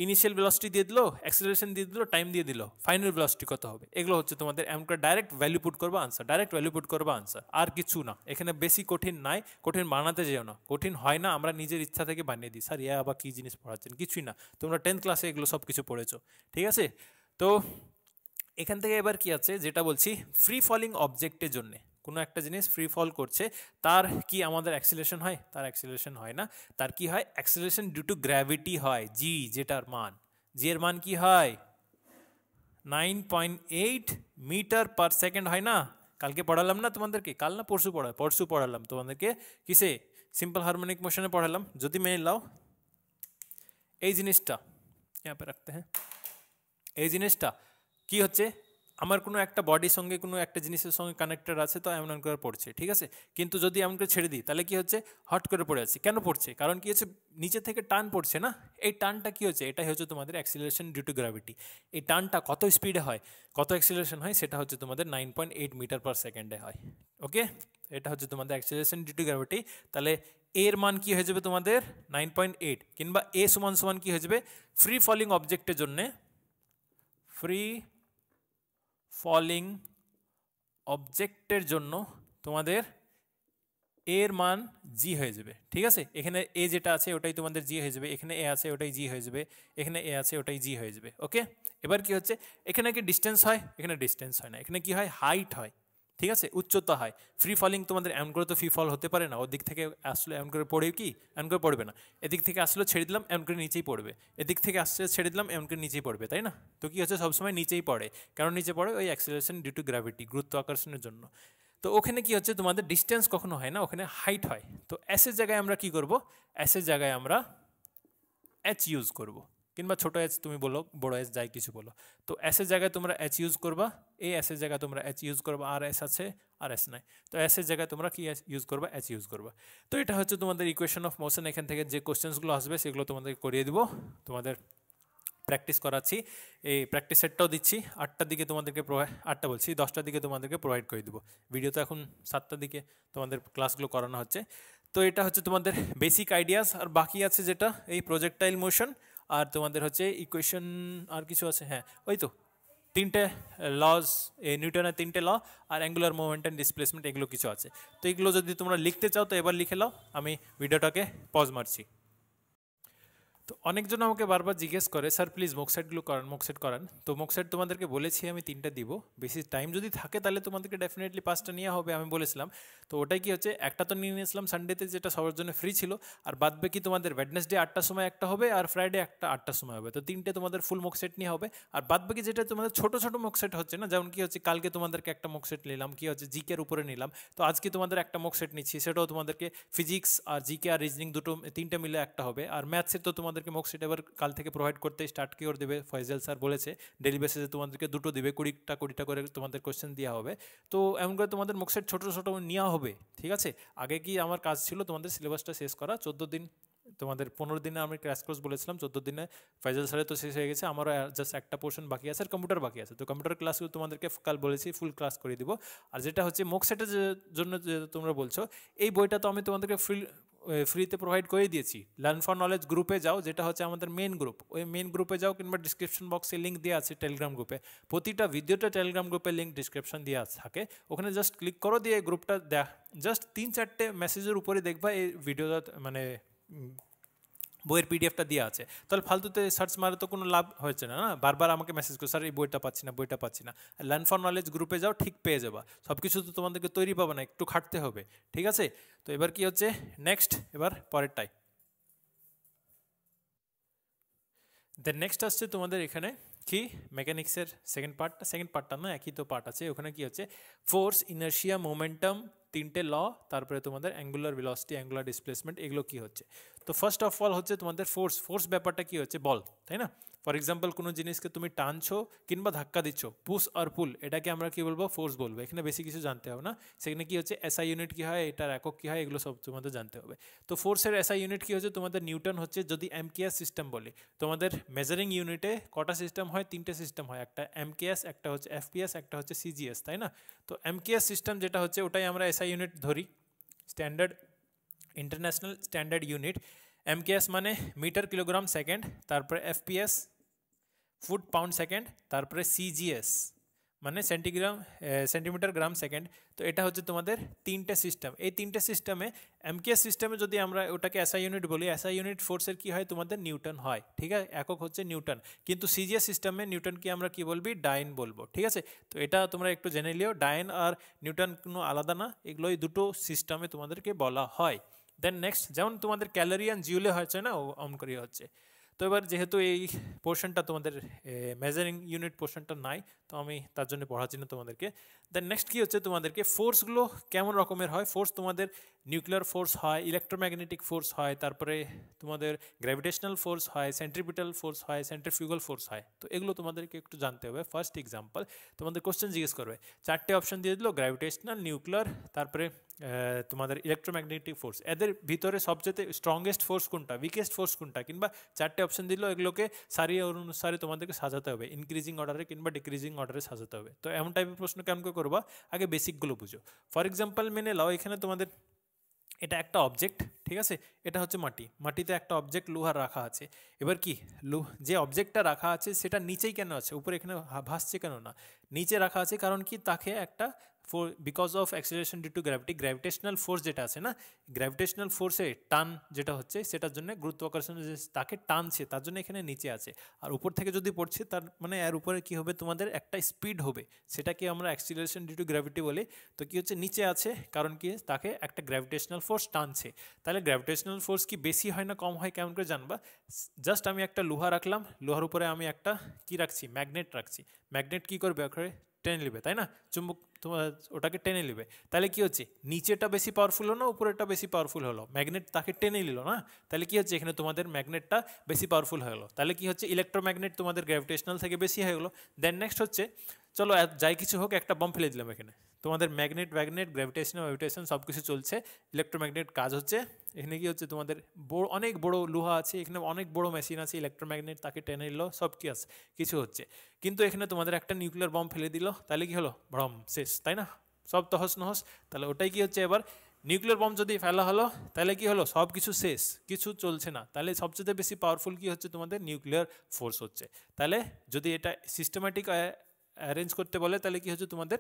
ইনিশিয়াল ভেলসিটি দিয়ে দিল অ্যাক্সিলারেশন দিয়ে দিল টাইম দিয়ে দিল ফাইনাল ভেলসিটি কত হবে এগুলো হচ্ছে তোমাদের করে ডাইরেক্ট ভ্যালু পুট করবো আনসার ডাইরেক্ট ভ্যালু পুট করবো আনসার আর কিছু না এখানে বেশি কঠিন নাই কঠিন বানাতে যেও না কঠিন হয় না আমরা নিজের ইচ্ছা থেকে বানিয়ে দিই স্যার ইয়া আবার কী জিনিস পড়াচ্ছেন কিছুই না তোমরা টেন্থ ক্লাসে এগুলো সব কিছু পড়েছো ঠিক আছে তো এখান থেকে এবার কি আছে যেটা বলছি ফ্রি ফলিং অবজেক্টের জন্যে কোনো একটা জিনিস ফ্রি ফল করছে তার কি আমাদের অ্যাক্সিলেশন হয় তার অ্যাক্সিলেশন হয় না তার কি হয় অ্যাক্সিলেশন ডিউ টু গ্র্যাভিটি হয় জি যেটার মান জি এর মান কি হয় nine point eight metre per second হয় না কালকে পড়ালাম না তোমাদেরকে কাল না পরশু পড়া পরশু পড়ালাম তোমাদেরকে কিসে সিম্পল হারমোনিক মোশনে পড়ালাম যদি মেনে লাও এই জিনিসটা यहाँ पे रखते এই জিনিসটা কি হচ্ছে আমার কোনো একটা বডির সঙ্গে কোনো একটা জিনিসের সঙ্গে কানেক্টেড আছে তো এমন এমন করে পড়ছে ঠিক আছে কিন্তু যদি এমন করে ছেড়ে দিই তাহলে কি হচ্ছে হট করে পড়ে আছে কেন পড়ছে কারণ কি হচ্ছে নিচে থেকে টান পড়ছে না এই টানটা কি হচ্ছে এটাই হচ্ছে তোমাদের অ্যাক্সিলারেশন ডিউ টু গ্র্যাভিটি এই টানটা কত স্পিডে হয় কত অ্যাক্সিলারেশন হয় সেটা হচ্ছে তোমাদের nine point eight metre per সেকেন্ডে হয় ওকে এটা হচ্ছে তোমাদের অ্যাক্সিলারেশন ডিউ টু গ্র্যাভিটি তাহলে এর মান কি হয়ে যাবে তোমাদের নাইন পয়েন্ট এইট কিংবা এ সমান সমান কি হয়ে যাবে ফ্রি ফলিং অবজেক্টের জন্যে ফ্রি ফলিং অবজেক্টের জন্য তোমাদের এর মান জি হয়ে যাবে ঠিক আছে এখানে এ যেটা আছে ওটাই তোমাদের জি হয়ে যাবে এখানে এ আছে ওটাই জি হয়ে যাবে এখানে এ আছে ওটাই জি হয়ে যাবে ওকে এবার কি হচ্ছে এখানে কি ডিস্টেন্স হয় এখানে ডিস্টেন্স হয় না এখানে কি হয় হাইট হয় ঠিক আছে উচ্চতা হয় ফ্রি ফলিং তোমাদের এমন করে তো ফ্রি ফল হতে পারে না ওদিক থেকে আসলে এমন করে পড়ে কি এমন করে পড়বে না এদিক থেকে আসলে ছেড়ে দিলাম এমন করে নিচেই পড়বে এদিক থেকে আসলে ছেড়ে দিলাম এমন করে নিচেই পড়বে তাই না তো কী হচ্ছে সবসময় নিচেই পড়ে কারণ নিচে পড়ে ওই অ্যাক্সিলারেশন ডিউ টু গ্র্যাভিটি গুরুত্ব আকর্ষণের জন্য তো ওখানে কি হচ্ছে তোমাদের ডিস্টেন্স কখনো হয় না ওখানে হাইট হয় তো অ্যাসের জায়গায় আমরা কি করব অ্যাসের জায়গায় আমরা অ্যাচ ইউজ করবো কিংবা ছোটো এস তুমি বলো বড় এস যাই কিছু বলো তো এসের জায়গায় তোমরা এস ইউজ করবা এই এসের জায়গায় তোমরা এস ইউজ করবা আর এস আছে আর এস নাই তো এসের জায়গায় তোমরা কি ইউজ করবা এস ইউজ করবা তো এটা হচ্ছে তোমাদের ইকুয়েশন অফ মোশন এখান থেকে যে কোশ্চেন্সগুলো আসবে সেগুলো তোমাদেরকে করিয়ে দেবো তোমাদের প্র্যাকটিস করাচ্ছি এই প্র্যাকটিস সেটটাও দিচ্ছি আটটার দিকে তোমাদেরকে আটটা বলছি দশটার দিকে তোমাদেরকে প্রোভাইড করে দেবো ভিডিও তো এখন সাতটার দিকে তোমাদের ক্লাসগুলো করানো হচ্ছে তো এটা হচ্ছে তোমাদের বেসিক আইডিয়াস আর বাকি আছে যেটা এই প্রজেক্টাইল মোশন আর তোমাদের হচ্ছে ইকুয়েশন আর কিছু আছে হ্যাঁ ওই তো তিনটে লস নিউটনের তিনটে ল আর অ্যাঙ্গুলার মোমেন্ট অ্যান্ড ডিসপ্লেসমেন্ট এগুলো কিছু আছে তো এগুলো যদি তোমরা লিখতে চাও তো এবার লিখে লাও আমি ভিডিওটাকে পজ মারছি তো অনেকজন আমাকে বারবার জিজ্ঞেস করে স্যার প্লিজ মোকসাইটগুলো করান মোকসাইট করান তো মোকসাইট তোমাদেরকে বলেছি আমি তিনটা দিব বেশি টাইম যদি থাকে তাহলে তোমাদেরকে ডেফিনেটলি পাঁচটা নেওয়া হবে আমি বলেছিলাম তো ওটাই কি হচ্ছে একটা তো নিয়ে নিয়েছিলাম সানডেতে যেটা সবার জন্য ফ্রি ছিল আর বাদ বাকি তোমাদের ওয়েডনেসডে আটটার সময় একটা হবে আর ফ্রাইডে একটা আটটার সময় হবে তো তিনটে তোমাদের ফুল মোকসেট নিয়ে হবে আর বাদ বাকি যেটা তোমাদের ছোটো ছোটো মোকসেট হচ্ছে না যেমন কি হচ্ছে কালকে তোমাদেরকে একটা মোকসেট নিলাম কি হচ্ছে জিকের উপরে নিলাম তো আজকে তোমাদের একটা মোকসেট নিচ্ছি সেটাও তোমাদেরকে ফিজিক্স আর জিকে আর রিজনিং দুটো তিনটে মিলে একটা হবে আর ম্যাথসের তো তোমাদের তোমাদেরকে মক সেট আবার কাল থেকে প্রোভাইড করতে স্টার্ট কিওর দেবে ফয়জাল স্যার বলেছে ডেলি বেসিসে তোমাদেরকে দুটো দেবে কুড়িটা কুড়িটা করে তোমাদের কোয়েশ্চেন দেওয়া হবে তো এমন করে তোমাদের মক সেট ছোটো ছোটো নেওয়া হবে ঠিক আছে আগে কি আমার কাজ ছিল তোমাদের সিলেবাসটা শেষ করা চোদ্দো দিন তোমাদের পনেরো দিনে আমি ক্র্যাশ কোর্স বলেছিলাম চোদ্দো দিনে ফাইজাল স্যারে তো শেষ হয়ে গেছে আমারও জাস্ট একটা পোর্শন বাকি আছে আর কম্পিউটার বাকি আছে তো কম্পিউটার ক্লাস তোমাদেরকে কাল বলেছি ফুল ক্লাস করে দিব আর যেটা হচ্ছে মোক সেটের জন্য তোমরা বলছো এই বইটা তো আমি তোমাদেরকে ফ্রি ফ্রিতে প্রোভাইড করে দিয়েছি লার্ন ফর নলেজ গ্রুপে যাও যেটা হচ্ছে আমাদের মেন গ্রুপ ওই মেন গ্রুপে যাও কিংবা ডিসক্রিপশন বক্সে লিঙ্ক দেওয়া আছে টেলিগ্রাম গ্রুপে প্রতিটা ভিডিওতে টেলিগ্রাম গ্রুপে লিঙ্ক ডিসক্রিপশন দেওয়া থাকে ওখানে জাস্ট ক্লিক করো দিয়ে গ্রুপটা দেখ জাস্ট তিন চারটে মেসেজের উপরে দেখবা এই ভিডিওটা মানে বইয়ের পিডিএফটা দেওয়া আছে তাহলে ফালতুতে সার্চ মারে তো কোনো লাভ হয়েছে না না বারবার আমাকে মেসেজ করো স্যার এই বইটা পাচ্ছি না বইটা পাচ্ছি না লার্ন ফর নলেজ গ্রুপে যাও ঠিক পেয়ে যাবা সব কিছু তো তোমাদেরকে তৈরি পাবে না একটু খাটতে হবে ঠিক আছে তো এবার কি হচ্ছে নেক্সট এবার পরেরটাই দেন নেক্সট আসছে তোমাদের এখানে কি মেকানিক্সের সেকেন্ড পার্টটা সেকেন্ড পার্টটা না একই তো পার্ট আছে ওখানে কি হচ্ছে ফোর্স ইনার্শিয়া মোমেন্টাম তিনটে ল তারপরে তোমাদের অ্যাঙ্গুলার ভেলোসিটি অ্যাঙ্গুলার ডিসপ্লেসমেন্ট এগুলো কি হচ্ছে তো ফার্স্ট অফ অল হচ্ছে তোমাদের ফোর্স ফোর্স ব্যাপারটা কি হচ্ছে বল তাই না ফর एग्जांपल কোন জিনিসকে তুমি টানছো কিনবা ধাক্কা দিছো পুশ অর পুল এটা কে আমরা কি বলবো ফোর্স বলবো এখানে বেসিক কিছু জানতে হবে না সেকেন্ডে কি হচ্ছে এসআই ইউনিট কি হয় এটা রেকো কি হয় এগুলো সব তোমাদের জানতে হবে তো ফোর্স এর এসআই ইউনিট কি হচ্ছে তোমাদের নিউটন হচ্ছে যদি এমকেএস সিস্টেম বলে তোমাদের মেজারিং ইউনিটে কটা সিস্টেম হয় তিনটা সিস্টেম হয় একটা এমকেএস একটা হচ্ছে এফপিএস একটা হচ্ছে সিজিএস তাই না তো এমকেএস সিস্টেম যেটা হচ্ছে ওটাই আমরা এসআই ইউনিট ধরি standard international standard unit MKS মানে মিটার কিলোগ্রাম সেকেন্ড তারপর এফপিএস ফুট পাউন্ড সেকেন্ড তারপরে সিজিএস মানে সেন্টিগ্রাম সেন্টিমিটার গ্রাম সেকেন্ড তো এটা হচ্ছে তোমাদের তিনটা সিস্টেম এই তিনটা সিস্টেমে এমকেএস সিস্টেমে যদি আমরা এটাকে এসআই ইউনিট বলি এসআই ইউনিট ফোর্স এর কি হয় তোমাদের নিউটন হয় ঠিক আছে একক হচ্ছে নিউটন কিন্তু সিজিএস সিস্টেমে নিউটন কে আমরা কি বলবো ডাইন বলবো ঠিক আছে তো এটা তোমরা একটু জেনে নাও ডাইন আর নিউটন নো আলাদা না এক লয় দুটো সিস্টেমে তোমাদেরকে বলা হয় দেন নেক্সট যেমন তোমাদের ক্যালোরি এন্ড জুল এর আছে না অন করি আছে তো এবার যেহেতু এই পোর্শনটা তোমাদের মেজারিং ইউনিট পোর্শনটা নাই তো আমি তার জন্য পড়ার জন্য তোমাদেরকে দেন নেক্সট কী হচ্ছে তোমাদেরকে ফোর্সগুলো কেমন রকমের হয় ফোর্স তোমাদের নিউক্লিয়ার ফোর্স হয় ইলেকট্রোম্যাগনেটিক ফোর্স হয় তারপরে তোমাদের গ্র্যাভিটেশনাল ফোর্স হয় সেন্ট্রিপিটাল ফোর্স হয় সেন্ট্রিফিউগাল ফোর্স হয় তো এগুলো তোমাদেরকে একটু জানতে হবে ফার্স্ট এক্সাম্পল তোমাদের কোশ্চেন জিজ্ঞেস করবে চারটে অপশন দিয়ে দিল গ্র্যাভিটেশনাল নিউক্লিয়ার তারপরে তোমাদের ইলেকট্রোম্যাগনেটিক ফোর্স এদের ভিতরে সবচেয়ে স্ট্রংগেস্ট ফোর্স কোনটা উইকেস্ট ফোর্স কোনটা কিংবা চারটে অপশন দিল এগুলোকে সারি অনুসারে তোমাদেরকে সাজাতে হবে ইনক্রিজিং অর্ডারে কিংবা ডিক্রিজিং অর্ডারে সাজাতে হবে তো এমন টাইপের প্রশ্ন কেমন করে করবা আগে বেসিকগুলো বুঝো ফর এক্সাম্পল মেনে লাও এখানে তোমাদের এটা একটা অবজেক্ট ঠিক আছে এটা হচ্ছে মাটি মাটিতে একটা অবজেক্ট লোহার রাখা আছে এবার কি লু যে অবজেক্টটা রাখা আছে সেটা নিচেই কেন আছে উপরে এখানে ভাসছে কেন না নিচে রাখা আছে কারণ কি তাকে একটা for because of acceleration due to gravity gravitational force যেটা আছে না gravitational force এ টান যেটা হচ্ছে সেটার জন্য গুরুত্বাকর্ষণ যে তাকে টানছে তার জন্য এখানে নিচে আছে আর উপর থেকে যদি পড়ছে তার মানে এর উপরে কি হবে তোমাদের একটা স্পিড হবে সেটাকে আমরা অ্যাক্সিলারেশন ডিউ টু গ্র্যাভিটি বলি তো কি হচ্ছে নিচে আছে কারণ কি তাকে একটা গ্র্যাভিটেশনাল ফোর্স টানছে তাহলে গ্র্যাভিটেশনাল ফোর্স কি বেশি হয় না কম হয় কেমন করে জানবা জাস্ট আমি একটা লোহা রাখলাম লোহার উপরে আমি একটা কি রাখছি ম্যাগনেট রাখছি ম্যাগনেট কি করবে টেনে নেবে তাই না চুম্বক তোমার ওটাকে টেনে নেবে তাহলে কি হচ্ছে নিচেটা বেশি পাওয়ারফুল হলো উপরেরটা বেশি পাওয়ারফুল হলো ম্যাগনেট তাকে টেনে নিল না তাহলে কি হচ্ছে এখানে তোমাদের ম্যাগনেটটা বেশি পাওয়ারফুল হয়ে গেলো তাহলে কি হচ্ছে ইলেকট্রোম্যাগনেট তোমাদের গ্র্যাভিটেশনাল থেকে বেশি হয়ে গেলো দেন নেক্সট হচ্ছে চলো যাই কিছু হোক একটা বম ফেলে দিলাম এখানে তোমাদের ম্যাগনেট ম্যাগনেট গ্র্যাভিটেশন ওয়েভিটেশন সব কিছু চলছে ইলেকট্রোম্যাগনেট কাজ হচ্ছে এখানে কি হচ্ছে তোমাদের বড় অনেক বড় লোহা আছে এখানে অনেক বড় মেশিন আছে ইলেকট্রোম্যাগনেট তাকে টেনে নিল সব কি আছে কিছু হচ্ছে কিন্তু এখানে তোমাদের একটা নিউক্লিয়ার বম্ব ফেলে দিল তাহলে কি হলো ভ্রম শেষ তাই না সব তহস নহস তাহলে ওটাই কি হচ্ছে এবার নিউক্লিয়ার বম্ব যদি ফেলা হলো তাহলে কি হলো সব কিছু শেষ কিছু চলছে না তাহলে সবচেয়ে বেশি পাওয়ারফুল কি হচ্ছে তোমাদের নিউক্লিয়ার ফোর্স হচ্ছে তাহলে যদি এটা সিস্টেম্যাটিক অ্যারেঞ্জ করতে বলে তাহলে কি হচ্ছে তোমাদের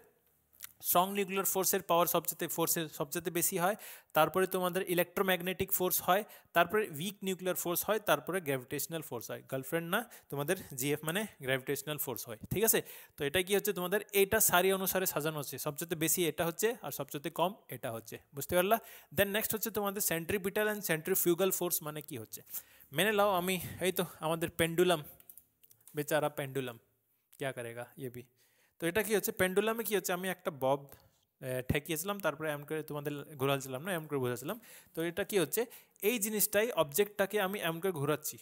স্ট্রং নিউক্লিয়ার ফোর্সের পাওয়ার সবচেয়ে ফোর্সের সবচেয়ে বেশি হয় তারপরে তোমাদের ইলেকট্রোম্যাগনেটিক ফোর্স হয় তারপরে উইক নিউক্লিয়ার ফোর্স হয় তারপরে গ্র্যাভিটেশনাল ফোর্স হয় গার্লফ্রেন্ড না তোমাদের জিএফ মানে গ্র্যাভিটেশনাল ফোর্স হয় ঠিক আছে তো এটা কি হচ্ছে তোমাদের এটা সারি অনুসারে সাজানো হচ্ছে সবচেয়ে বেশি এটা হচ্ছে আর সবচেয়ে কম এটা হচ্ছে বুঝতে পারলা দেন নেক্সট হচ্ছে তোমাদের সেন্ট্রিপিটাল অ্যান্ড সেন্ট্রিফিউগাল ফোর্স মানে কি হচ্ছে মেনে লাও আমি এই তো আমাদের পেন্ডুলাম বেচারা পেন্ডুলাম क्या करेगा ये भी তো এটা কি হচ্ছে পেন্ডুলামে কী হচ্ছে আমি একটা বব ঠেকিয়েছিলাম তারপরে এমন করে তোমাদের ঘোরাচ্ছিলাম না এমন করে বোঝাচ্ছিলাম তো এটা কী হচ্ছে এই জিনিসটাই অবজেক্টটাকে আমি এমন করে ঘোরাচ্ছি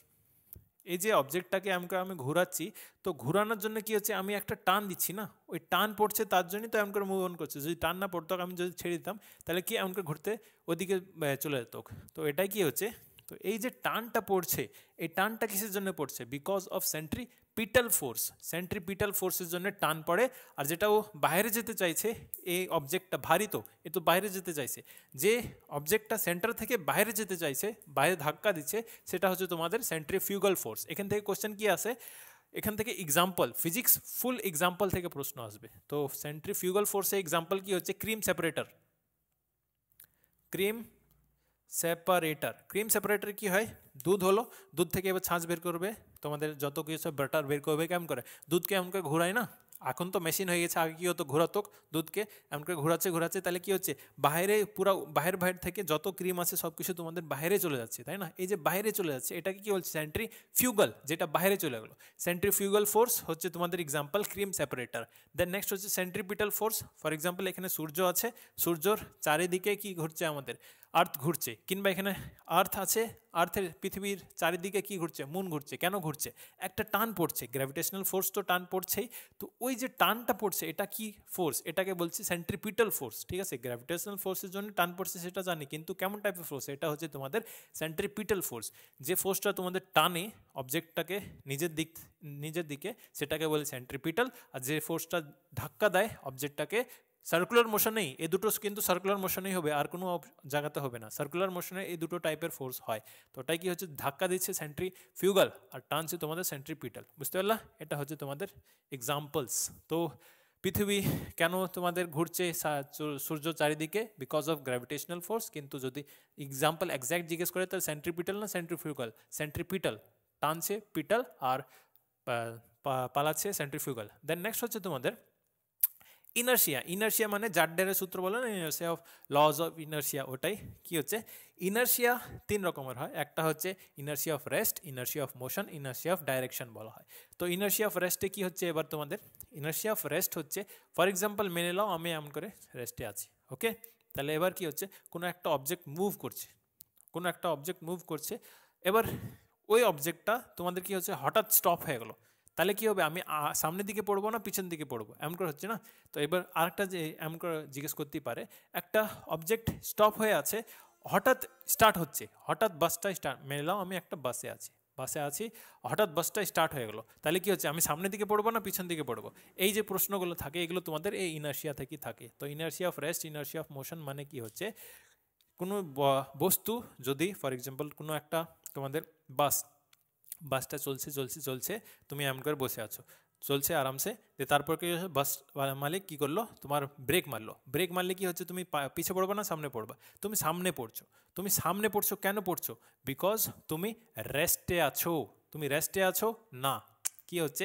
এই যে অবজেক্টটাকে এমন করে আমি ঘোরাচ্ছি তো ঘোরানোর জন্য কী হচ্ছে আমি একটা টান দিচ্ছি না ওই টান পড়ছে তার জন্যই তো এমন করে মুভ অন করছে যদি টান না পড়তো আমি যদি ছেড়ে দিতাম তাহলে কি এমন করে ঘুরতে ওদিকে চলে যেত তো এটাই কী হচ্ছে তো এই যে টানটা পড়ছে এই টানটা কিসের জন্য পড়ছে because of centripetal force centripetal ফোর্সে যনে টান পড়ে আর যেটা বাইরে যেতে চাইছে এই অবজেক্টটা ভারিতো এ তো বাইরে যেতে যাইছে যে অবজেক্টটা সেন্টার থেকে বাইরে যেতে যাইছে বাইরে ধাক্কা দিছে সেটা হচ্ছে তোমাদের সেন্ট্রিফিউগাল ফোর্স এখান থেকে কোশ্চেন কি আছে এখান থেকে एग्जांपल ফিজিক্স ফুল एग्जांपल থেকে প্রশ্ন আসবে তো সেন্ট্রিফিউগাল ফোর্স সে एग्जांपल কি হচ্ছে cream separator cream separator cream separator কি হয় দুধ হলো দুধ থেকে এটা ছাঁচ বের করবে তোমাদের যত কিছু ব্যাটার বের করবে কেমন করে দুধকে এমন করে ঘুরায় না এখন তো মেশিন হয়ে গেছে আগে কী হতো ঘোরাতো দুধকে এমন করে ঘোরাচ্ছে ঘোরাচ্ছে তাহলে কী হচ্ছে বাইরে পুরো বাইরের বাইরে থেকে যত ক্রিম আছে সব কিছু তোমাদের বাইরে চলে যাচ্ছে তাই না এই যে বাইরে চলে যাচ্ছে এটাকে কী বলছে সেন্ট্রি ফিউগল যেটা বাইরে চলে গেলো সেন্ট্রি ফিউগল ফোর্স হচ্ছে তোমাদের example cream separator then next হচ্ছে সেন্ট্রিপিটাল ফোর্স ফর এক্সাম্পল এখানে সূর্য আছে সূর্যর চারিদিকে কি ঘটছে আমাদের অর্থ ঘুরছে কিনবা এখানে অর্থ আছে আর্থের পৃথিবীর চারিদিকে কি ঘুরছে মুন ঘুরছে কেন ঘুরছে একটা টান পড়ছে গ্র্যাভিটেশনাল ফোর্স তো টান পড়ছে তো ওই যে টানটা পড়ছে এটা কি ফোর্স এটাকে বলছি সেন্ট্রিপিটাল ফোর্স ঠিক আছে গ্র্যাভিটেশনাল ফোর্স এর জন্য টান পড়ছে সেটা জানি কিন্তু কোন টাইপের ফোর্স এটা হচ্ছে তোমাদের সেন্ট্রিপিটাল ফোর্স যে ফোর্সটা তোমাদের টানে অবজেক্টটাকে নিজের দিক নিজের দিকে সেটাকে বলে সেন্ট্রিপিটাল আর যে ফোর্সটা ধাক্কা দেয় অবজেক্টটাকে সার্কুলার মোশনেই এ দুটো কিন্তু সার্কুলার মোশনেই হবে আর কোনো জায়গাতে হবে না সার্কুলার মোশনে এই দুটো টাইপের ফোর্স হয় তো ওটাই কি হচ্ছে ধাক্কা দিচ্ছে সেন্ট্রি ফিউগাল আর টানছে তোমাদের সেন্ট্রি পিটাল বুঝতে পারলা এটা হচ্ছে তোমাদের এক্সাম্পলস তো পৃথিবী কেন তোমাদের ঘুরছে সূর্য চারিদিকে বিকজ অফ গ্র্যাভিটেশনাল ফোর্স কিন্তু যদি এক্সাম্পল একজ্যাক্ট জিজ্ঞেস করে তাহলে সেন্ট্রিপিটাল না সেন্ট্রিফিউগাল সেন্ট্রিপিটাল টানছে পিটাল আর পালাচ্ছে সেন্ট্রিফিউগাল দেন নেক্সট হচ্ছে তোমাদের ইনার্শিয়া ইনার্শিয়া মানে জাড্ডের সূত্র বলে না inertia of laws of inertia ওটাই কি হচ্ছে ইনার্শিয়া তিন রকমের হয় একটা হচ্ছে inertia of rest inertia of motion inertia of direction বলা হয় তো ইনার্শিয়া অফ রেস্টে কি হচ্ছে এবার তোমাদের ইনার্শিয়া অফ রেস্ট হচ্ছে ফর এক্সাম্পল মেনে নাও আমি এমন করে রেস্টে আছি ওকে তাহলে এবার কি হচ্ছে কোনো একটা অবজেক্ট মুভ করছে কোনো একটা অবজেক্ট মুভ করছে এবার ওই অবজেক্টটা তোমাদের কি হচ্ছে হঠাৎ স্টপ হয়ে গেলো তাহলে কী হবে আমি সামনের দিকে পড়বো না পিছন দিকে পড়বো এমন করে হচ্ছে না তো এবার আরেকটা যে এমন করে জিজ্ঞেস করতেই পারে একটা অবজেক্ট স্টপ হয়ে আছে হঠাৎ স্টার্ট হচ্ছে হঠাৎ বাসটা স্টার্ট মেলাও আমি একটা বাসে আছি বাসে আছি হঠাৎ বাসটা স্টার্ট হয়ে গেলো তাহলে কি হচ্ছে আমি সামনের দিকে পড়বো না পিছন দিকে পড়বো এই যে প্রশ্নগুলো থাকে এগুলো তোমাদের এই ইনার্সিয়া থেকেই থাকে তো inertia of rest inertia of motion মানে কি হচ্ছে কোনো বস্তু যদি ফর এক্সাম্পল কোনো একটা তোমাদের বাস বাসটা চলছে চলছে চলছে তুমি এমন করে বসে আছো চলছে আরামসে দেতার পরকে বাস वाला মালিক কি করলো তোমার ব্রেক মারলো ব্রেক মারলে কি হচ্ছে তুমি পিছনে পড়বা না সামনে পড়বা তুমি সামনে পড়ছো তুমি সামনে পড়ছো কেন পড়ছো বিকজ তুমি রেস্টে আছো তুমি রেস্টে আছো না কি হচ্ছে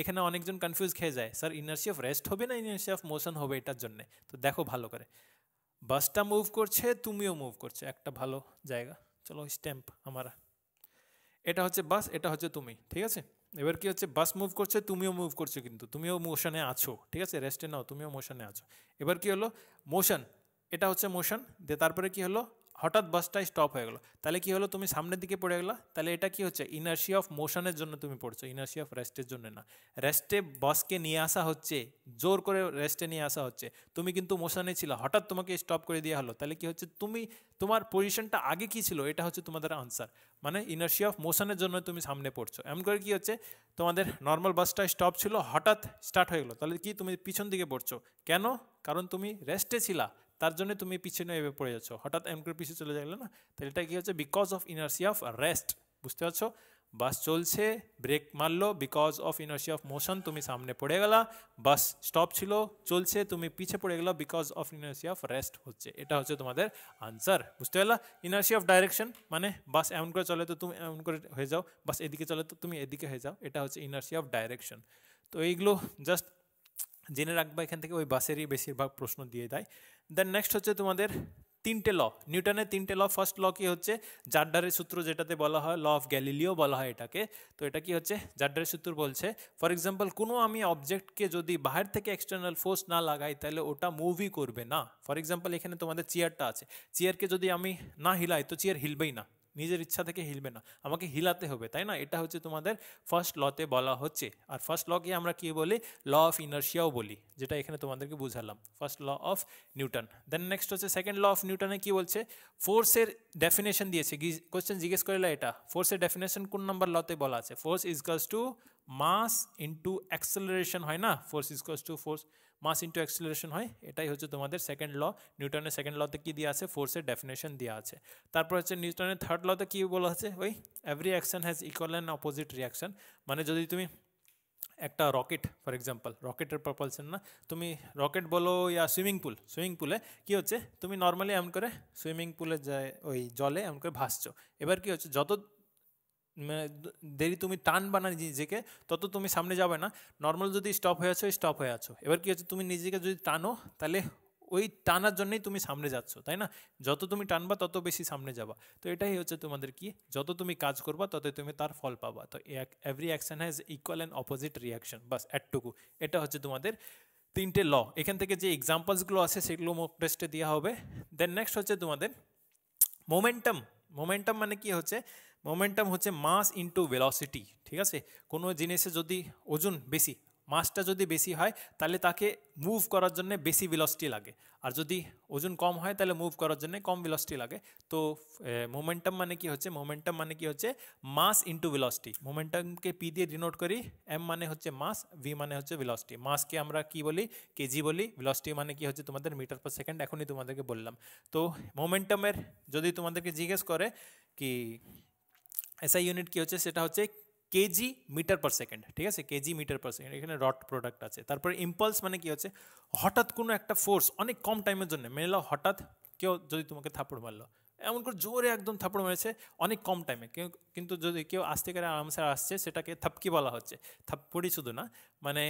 এখানে অনেকজন কনফিউজ হয়ে যায় স্যার ইনর্শিয়া অফ rest হবে না ইনর্শিয়া অফ মোশন হবে তার জন্য তো দেখো ভালো করে বাসটা মুভ করছে তুমিও মুভ করছো একটা ভালো জায়গা চলো স্ট্যাম্প আমরা এটা হচ্ছে বাস এটা হচ্ছে তুমি ঠিক আছে এবার কি হচ্ছে বাস মুভ করছে তুমিও মুভ করছো কিন্তু তুমিও মোশনে আছো ঠিক আছে রেস্টে নাও তুমিও মোশনে আছো এবার কি হলো মোশন এটা হচ্ছে মোশন দিয়ে তারপরে কি হলো হঠাৎ বাসটাই স্টপ হয়ে গেলো তাহলে কি হলো তুমি সামনের দিকে পড়ে গেলো তাহলে এটা কি হচ্ছে ইনার্সি অফ মোশনের জন্য তুমি পড়ছো ইনার্সি অফ রেস্টের জন্য না রেস্টে বাসকে নিয়ে আসা হচ্ছে জোর করে রেস্টে নিয়ে আসা হচ্ছে তুমি কিন্তু মোশনে ছিল হঠাৎ তোমাকে স্টপ করে দেওয়া হলো তাহলে কি হচ্ছে তুমি তোমার পজিশনটা আগে কি ছিল এটা হচ্ছে তোমাদের আনসার মানে ইনার্সি অফ মোশনের জন্য তুমি সামনে পড়ছো এমন করে কি হচ্ছে তোমাদের নর্মাল বাসটা স্টপ ছিল হঠাৎ স্টার্ট হয়ে গেলো তাহলে কি তুমি পিছন দিকে পড়ছো কেন কারণ তুমি রেস্টে ছিলা তার জন্য তুমি পিছনে এভাবে পড়ে যাচ্ছ হঠাৎ এমন করে পিছিয়ে চলে গেলে না তাহলে এটা কী হচ্ছে because of inertia of rest বুঝতে পারছো বাস চলছে ব্রেক মারলো because of inertia of motion তুমি সামনে পড়ে গেলা বাস স্টপ ছিল চলছে তুমি পিছে পড়ে গেলো because of inertia of rest হচ্ছে এটা হচ্ছে তোমাদের আনসার বুঝতে পারলা ইনার্সি অফ ডাইরেকশন মানে বাস এমন করে চলে তো তুমি এমন করে হয়ে যাও বাস এদিকে চলে তো তুমি এদিকে হয়ে যাও এটা হচ্ছে ইনার্সি অফ ডাইরেকশন তো এইগুলো জাস্ট জেনে রাখবা এখান থেকে ওই বাসেরই বেশিরভাগ প্রশ্ন দিয়ে দেয় দেন নেক্সট হচ্ছে তোমাদের তিনটে ল নিউটনের তিনটে ল ফার্স্ট ল কি হচ্ছে জাড্ডারের সূত্র যেটাতে বলা হয় ল অফ গ্যালিলিও বলা হয় এটাকে তো এটা কি হচ্ছে জাড্ডারের সূত্র বলছে ফর এক্সাম্পল কোনো আমি অবজেক্টকে যদি বাহির থেকে এক্সটার্নাল ফোর্স না লাগাই তাহলে ওটা মুভই করবে না ফর এক্সাম্পল এখানে তোমাদের চেয়ারটা আছে চেয়ারকে যদি আমি না হিলাই তো চেয়ার হিলবেই না নিজের ইচ্ছা থেকে হিলবে না আমাকে হিলাতে হবে তাই না এটা হচ্ছে তোমাদের ফার্স্ট লতে বলা হচ্ছে আর ফার্স্ট লকে আমরা কি বলি ল অফ ইনার্শিয়াও বলি যেটা এখানে তোমাদেরকে বুঝালাম first law of Newton then next হচ্ছে সেকেন্ড ল অফ নিউটনে কি বলছে ফোর্সের ডেফিনেশন দিয়েছে কোশ্চেন জিজ্ঞেস করলে এটা ফোর্সের ডেফিনেশন কোন নম্বর লতে বলা আছে force is to mass into acceleration হয় না force is to force mass into acceleration হয় এটাই হচ্ছে তোমাদের সেকেন্ড ল নিউটনের সেকেন্ড লতে কী দেওয়া আছে ফোর্সের ডেফিনেশন দেওয়া আছে তারপর হচ্ছে নিউটনের থার্ড লতে কী বলা আছে ওই every action has equal and opposite reaction মানে যদি তুমি একটা রকেট ফর এক্সাম্পল রকেটের প্রপালশন না তুমি রকেট বলো ইয়া সুইমিং পুল সুইমিং পুলে কী হচ্ছে তুমি নর্মালি এমন করে সুইমিং পুলে যায় ওই জলে এমন করে ভাসছো এবার কী হচ্ছে যত মানে দেরি তুমি টান বানা নিজেকে তত তুমি সামনে যাবে না নর্মাল যদি স্টপ হয়ে আছো স্টপ হয়ে আছো এবার কি হচ্ছে তুমি নিজেকে যদি টানো তাহলে ওই টানার জন্যই তুমি সামনে যাচ্ছ তাই না যত তুমি টানবা তত বেশি সামনে যাবা তো এটাই হচ্ছে তোমাদের কি যত তুমি কাজ করবা তত তুমি তার ফল পাবা তো every action has equal and opposite reaction বাস এটটুকু এটা হচ্ছে তোমাদের তিনটে ল এখান থেকে যে এক্সাম্পলসগুলো আছে সেগুলো মোক টেস্টে দেওয়া হবে দেন নেক্সট হচ্ছে তোমাদের মোমেন্টাম মোমেন্টাম মানে কি হচ্ছে মোমেন্টাম হচ্ছে মাস ইনটু ভেলসিটি ঠিক আছে কোনো জিনিসে যদি ওজন বেশি মাসটা যদি বেশি হয় তাহলে তাকে মুভ করার জন্য বেশি ভেলসিটি লাগে আর যদি ওজন কম হয় তাহলে মুভ করার জন্য কম ভেলসিটি লাগে তো মোমেন্টাম মানে কি হচ্ছে মোমেন্টাম মানে কি হচ্ছে মাস ইনটু ভেলসিটি মোমেন্টামকে পি দিয়ে ডিনোট করি এম মানে হচ্ছে মাস ভি মানে হচ্ছে ভেলসিটি মাসকে আমরা কি বলি কেজি বলি ভেলসিটি মানে কি হচ্ছে তোমাদের মিটার পার সেকেন্ড এখনই তোমাদেরকে বললাম তো মোমেন্টামের যদি তোমাদেরকে জিজ্ঞেস করে কি এসআই ইউনিট কী হচ্ছে সেটা হচ্ছে কেজি মিটার পার সেকেন্ড ঠিক আছে কেজি মিটার পার সেকেন্ড এখানে রট প্রোডাক্ট আছে তারপরে ইম্পালস মানে কি হচ্ছে হঠাৎ কোনো একটা ফোর্স অনেক কম টাইমের জন্য মেলা হঠাৎ কেউ যদি তোমাকে থাপড় মারলো এমন করে জোরে একদম থাপড় মেরেছে অনেক কম টাইমে কিন্তু যদি কেউ আসতে করে আরামসে আসছে সেটাকে থাপকি বলা হচ্ছে থাপ্পড়ি শুধু না মানে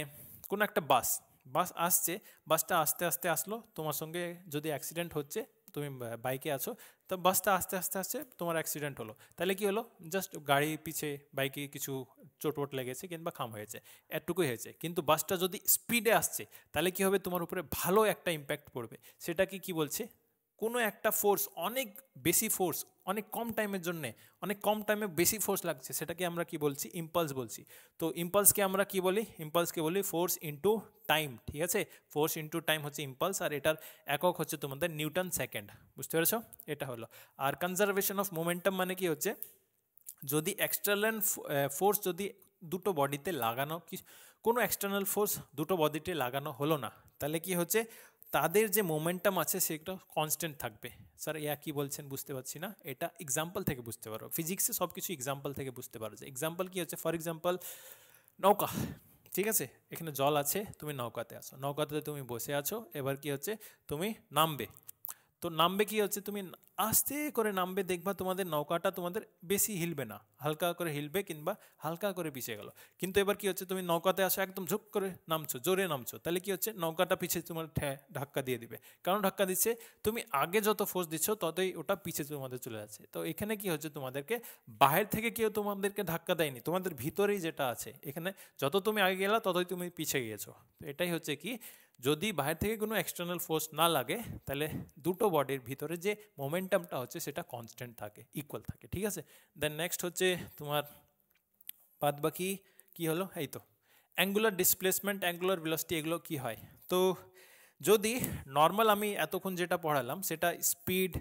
কোনো একটা বাস বাস আসছে বাসটা আস্তে আস্তে আসলো তোমার সঙ্গে যদি অ্যাক্সিডেন্ট হচ্ছে তুমি বাইকে আছো তো বাসটা আস্তে আস্তে আস্তে তোমার অ্যাক্সিডেন্ট হলো তাহলে কি হলো জাস্ট গাড়ি পিছে বাইকে কিছু চোটপট লেগেছে কিংবা খাম হয়েছে এটুকুই হয়েছে কিন্তু বাসটা যদি স্পিডে আসছে তাহলে কি হবে তোমার উপরে ভালো একটা ইম্প্যাক্ট পড়বে সেটাকে কি বলছে কোনো একটা ফোর্স অনেক বেশি ফোর্স অনেক কম টাইমে যonne অনেক কম টাইমে বেশি ফোর্স লাগছে সেটাকে আমরা কি বলছি ইমপালস বলছি তো ইমপালস কে আমরা কি বলি ইমপালস কে বলি ফোর্স ইনটু টাইম ঠিক আছে ফোর্স ইনটু টাইম হচ্ছে ইমপালস আর এটা একক হচ্ছে তোমাদের নিউটন সেকেন্ড বুঝতে পারছো এটা হলো আর কনজারভেশন অফ মোমেন্টাম মানে কি হচ্ছে যদি এক্সটারনাল ফোর্স যদি দুটো বডি তে লাগানো কিছু কোনো এক্সটারনাল ফোর্স দুটো বডি তে লাগানো হলো না তাহলে কি হচ্ছে তাদের যে মোমেন্টাম আছে সেটা কনস্ট্যান্ট থাকবে স্যার ইয়া কী বলছেন বুঝতে পারছি না এটা এক্সাম্পল থেকে বুঝতে পারো ফিজিক্সে সব কিছু এক্সাম্পল থেকে বুঝতে পারো যে এক্সাম্পল কী হচ্ছে ফর এক্সাম্পল নৌকা ঠিক আছে এখানে জল আছে তুমি নৌকাতে আসো নৌকাতে তুমি বসে আছো এবার কি হচ্ছে তুমি নামবে তো নামবে কি হচ্ছে তুমি আস্তে করে নামবে দেখবা তোমাদের নৌকাটা তোমাদের বেশি হিলবে না হালকা করে হিলবে কিংবা হালকা করে পিছিয়ে গেল কিন্তু এবার কি হচ্ছে তুমি নৌকাতে আসো একদম ঝুপ করে নামছো জোরে নামছো তাহলে কি হচ্ছে নৌকাটা পিছিয়ে তোমার ঠ্যা ধাক্কা দিয়ে দিবে কারণ ধাক্কা দিচ্ছে তুমি আগে যত ফোর্স দিচ্ছ ততই ওটা পিছিয়ে তোমাদের চলে যাচ্ছে তো এখানে কি হচ্ছে তোমাদেরকে বাহির থেকে কেউ তোমাদেরকে ধাক্কা দেয়নি তোমাদের ভিতরেই যেটা আছে এখানে যত তুমি আগে গেলা ততই তুমি পিছিয়ে গিয়েছো তো এটাই হচ্ছে কি যদি বাইরে থেকে কোনো এক্সটারনাল ফোর্স না লাগে তাহলে দুটো বডি এর ভিতরে যে মোমেন্টামটা আছে সেটা কনস্ট্যান্ট থাকে ইকুয়াল থাকে ঠিক আছে দেন নেক্সট হচ্ছে তোমার বাত বাকি কি হলো এই তো অ্যাঙ্গুলার ডিসপ্লেসমেন্ট অ্যাঙ্গুলার ভেলোসিটি এগো কি হয় তো যদি নরমাল আমি এতক্ষণ যেটা পড়ালাম সেটা স্পিড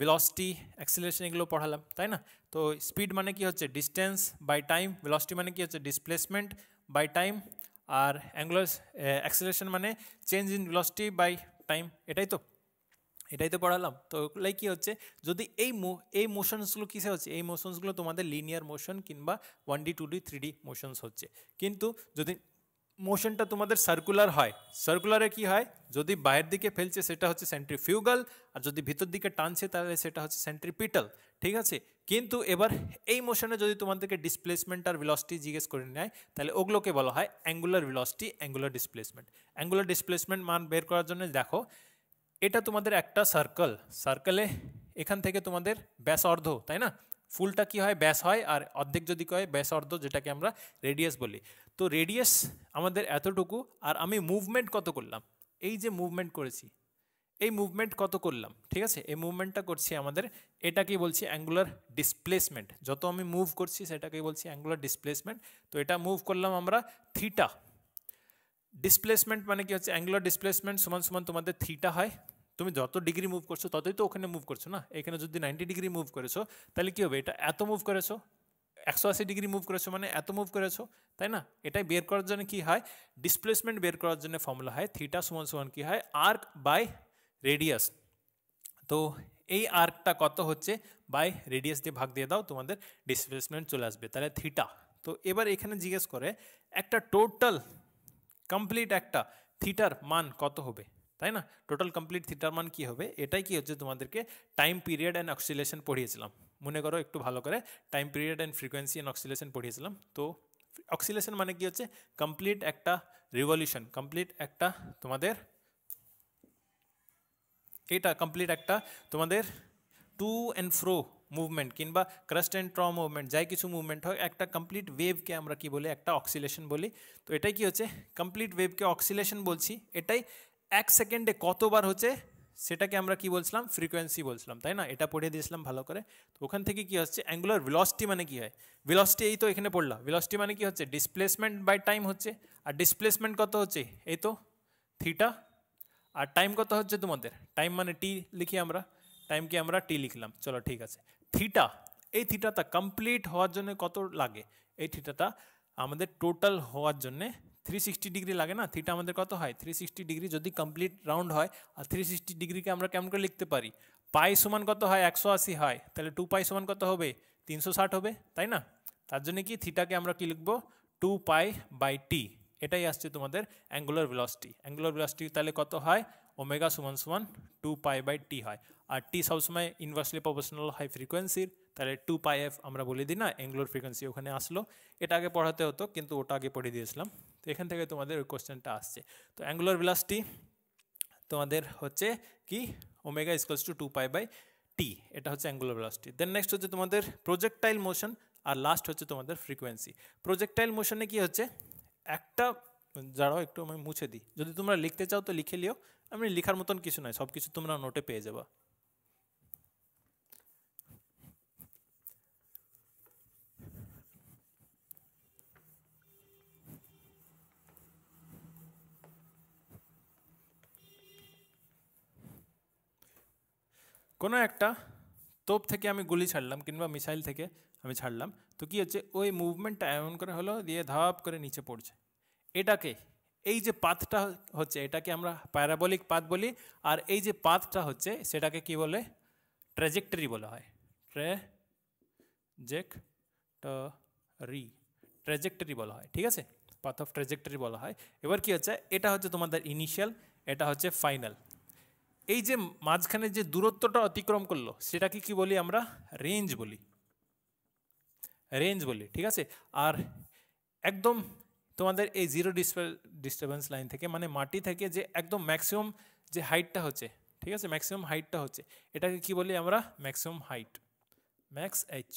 ভেলোসিটি অ্যাক্সেলারেশন এগো পড়ালাম তাই না তো স্পিড মানে কি হচ্ছে ডিসটেন্স বাই টাইম ভেলোসিটি মানে কি হচ্ছে ডিসপ্লেসমেন্ট বাই টাইম আর অ্যাঙ্গুলার অ্যাক্সেলেশন eh, মানে change in velocity by time এটাই তো এটাই তো পড়ালাম তো ওগুলাই কী হচ্ছে যদি এই মো এই মোশনসগুলো কীসে হচ্ছে এই মোশনসগুলো তোমাদের লিনিয়ার মোশন কিংবা one D two D three D motions হচ্ছে কিন্তু যদি মোশনটা তোমাদের সার্কুলার হয় সার্কুলারে কি হয় যদি বাইরের দিকে ফেলছে সেটা হচ্ছে সেন্ট্রিফিউগাল আর যদি ভিতর দিকে টানছে তাহলে সেটা হচ্ছে সেন্ট্রিপিটাল ঠিক আছে কিন্তু এবার এই মোশনে যদি তোমাদেরকে ডিসপ্লেসমেন্ট আর ভিলসটি জিজ্ঞেস করে নেয় তাহলে ওগুলোকে বলা হয় angular velocity angular displacement angular displacement মান বের করার জন্য দেখো এটা তোমাদের একটা সার্কেল সার্কেলে এখান থেকে তোমাদের ব্যাস অর্ধ তাই না ফুলটা কি হয় ব্যাস হয় আর অর্ধেক যদি কয় ব্যাস অর্ধ যেটাকে আমরা রেডিয়াস বলি তো রেডিয়াস আমাদের এতটুকু আর আমি মুভমেন্ট কত করলাম এই যে মুভমেন্ট করেছি এই মুভমেন্ট কত করলাম ঠিক আছে এই মুভমেন্টটা করছি আমাদের এটাকেই বলছি অ্যাঙ্গুলার ডিসপ্লেসমেন্ট যত আমি মুভ করছি সেটাকেই বলছি অ্যাঙ্গুলার ডিসপ্লেসমেন্ট তো এটা মুভ করলাম আমরা থিটা ডিসপ্লেসমেন্ট মানে কি হচ্ছে অ্যাঙ্গুলার ডিসপ্লেসমেন্ট সমান সমান তোমাদের থিটা হয় তুমি যত ডিগ্রি মুভ করছো ততই তো ওখানে মুভ করছো না এখানে যদি নাইনটি ডিগ্রি মুভ করেছো তাহলে কী হবে এটা এত মুভ করেছো একশো আশি ডিগ্রি মুভ করেছো মানে এত মুভ করেছো তাই না এটাই বের করার জন্য কী হয় ডিসপ্লেসমেন্ট বের করার জন্য ফর্মুলা হয় থিটা সমান সমান কী হয় আর্ক বাই রেডিয়াস তো এই আর্কটা কত হচ্ছে বাই রেডিয়াস দিয়ে ভাগ দিয়ে দাও তোমাদের ডিসপ্লেসমেন্ট চলে আসবে তাহলে থিটা তো এবার এখানে জিজ্ঞেস করে একটা টোটাল কমপ্লিট একটা থিটার মান কত হবে তাই না টোটাল কমপ্লিট থিটার মান কী হবে এটাই কি হচ্ছে তোমাদেরকে টাইম পিরিয়ড অ্যান্ড অক্সিলেশন পড়িয়েছিলাম মনে করো একটু ভালো করে time period and frequency and oscillation পড়িয়েছিলাম তো অক্সিলেশন মানে কি হচ্ছে কমপ্লিট একটা রিভলিউশন কমপ্লিট একটা তোমাদের এটা কমপ্লিট অ্যাকটা তোমাদের টু এন্ড ফ্রো মুভমেন্ট কিংবা ক্রাস্ট এন্ড ট্রো মুভমেন্ট যাই কিছু মুভমেন্ট হোক একটা কমপ্লিট ওয়েভ কে আমরা কি বলি একটা অক্সিলেশন বলি তো এটাই কি হচ্ছে কমপ্লিট ওয়েভ কে অক্সিলেশন বলছি এটাই এক সেকেন্ডে কতবার হচ্ছে সেটাকে আমরা কি বলছিলাম ফ্রিকোয়েন্সি বলছিলাম তাই না এটা পড়ে দিয়েছিলাম ভালো করে ওখান থেকে কি আসছে অ্যাঙ্গুলার ভেলোসিটি মানে কি হয় ভেলোসিটি এই তো এখানে পড়লা ভেলোসিটি মানে কি হচ্ছে ডিসপ্লেসমেন্ট বাই টাইম হচ্ছে আর ডিসপ্লেসমেন্ট কত হচ্ছে এই তো থিটা আর টাইম কত হচ্ছে তোমাদের টাইম মানে টি লিখি আমরা টাইমকে আমরা টি লিখলাম চলো ঠিক আছে থিটা এই থিটাটা কমপ্লিট হওয়ার জন্য কত লাগে এই থিটাটা আমাদের টোটাল হওয়ার জন্যে থ্রি সিক্সটি ডিগ্রি লাগে না থিটা আমাদের কত হয় থ্রি সিক্সটি ডিগ্রি যদি কমপ্লিট রাউন্ড হয় আর থ্রি সিক্সটি ডিগ্রিকে আমরা কেমন করে লিখতে পারি পাই সমান কত হয় একশো আশি হয় তাহলে টু পাই সমান কত হবে তিনশো ষাট হবে তাই না তার জন্য কি থিটাকে আমরা কি লিখবো টু পাই বাই টি এটাই আসছে তোমাদের অ্যাঙ্গুলার ভেলোসিটি অ্যাঙ্গুলার ভেলোসিটি তাহলে কত হয় ওমেগা সমান সমান টু পাই বাই টি হয় আর টি সবসময় ইনভার্সলি প্রফেশনাল হাই ফ্রিকোয়েন্সির তাহলে টু পাই এফ আমরা বলে দিই না অ্যাঙ্গুলার ফ্রিকোয়েন্সি ওখানে আসলো এটা আগে পড়াতে হতো কিন্তু ওটা আগে পড়িয়ে দিয়েছিলাম তো এখান থেকে তোমাদের ওই কোয়েশ্চেনটা আসছে তো অ্যাঙ্গুলার ভেলোসিটি তোমাদের হচ্ছে কি omega equals to two pi by T এটা হচ্ছে অ্যাঙ্গুলার ভেলোসিটি দেন নেক্সট হচ্ছে তোমাদের প্রজেক্টাইল মোশন আর লাস্ট হচ্ছে তোমাদের ফ্রিকোয়েন্সি প্রজেক্টাইল মোশনে কি হচ্ছে একটা যারাও একটু আমি মুছে দিই যদি তোমরা লিখতে চাও তো লিখে লিও আমি লিখার মতন কিছু নয় সব কিছু তোমরা নোটে পেয়ে যাবা কোনো একটা তোপ থেকে আমি গুলি ছাড়লাম কিংবা মিসাইল থেকে আমি ছাড়লাম তো কী হচ্ছে ওই মুভমেন্টটা এমন করে হলো দিয়ে ধাপ করে নিচে পড়ছে এটাকে এই যে পাথটা হচ্ছে এটাকে আমরা প্যারাবলিক পাথ বলি আর এই যে পাথটা হচ্ছে সেটাকে কি বলে ট্রেজেক্টরি বলা হয় ট্রেজেক্টরি বলা হয় ঠিক আছে পাথ অফ ট্রেজেক্টরি বলা হয় এবার কি হচ্ছে এটা হচ্ছে তোমাদের ইনিশিয়াল এটা হচ্ছে ফাইনাল এই যে মাঝখানে যে দূরত্বটা অতিক্রম করলো সেটাকে কি বলি আমরা রেঞ্জ বলি রেঞ্জ বলি ঠিক আছে আর একদম তোমাদের এই জিরো ডিস্টারবেন্স লাইন থেকে মানে মাটি থেকে যে একদম ম্যাক্সিমাম যে হাইটটা হচ্ছে ঠিক আছে ম্যাক্সিমাম হাইটটা হচ্ছে এটাকে কি বলি আমরা ম্যাক্সিমাম হাইট ম্যাক্স এইচ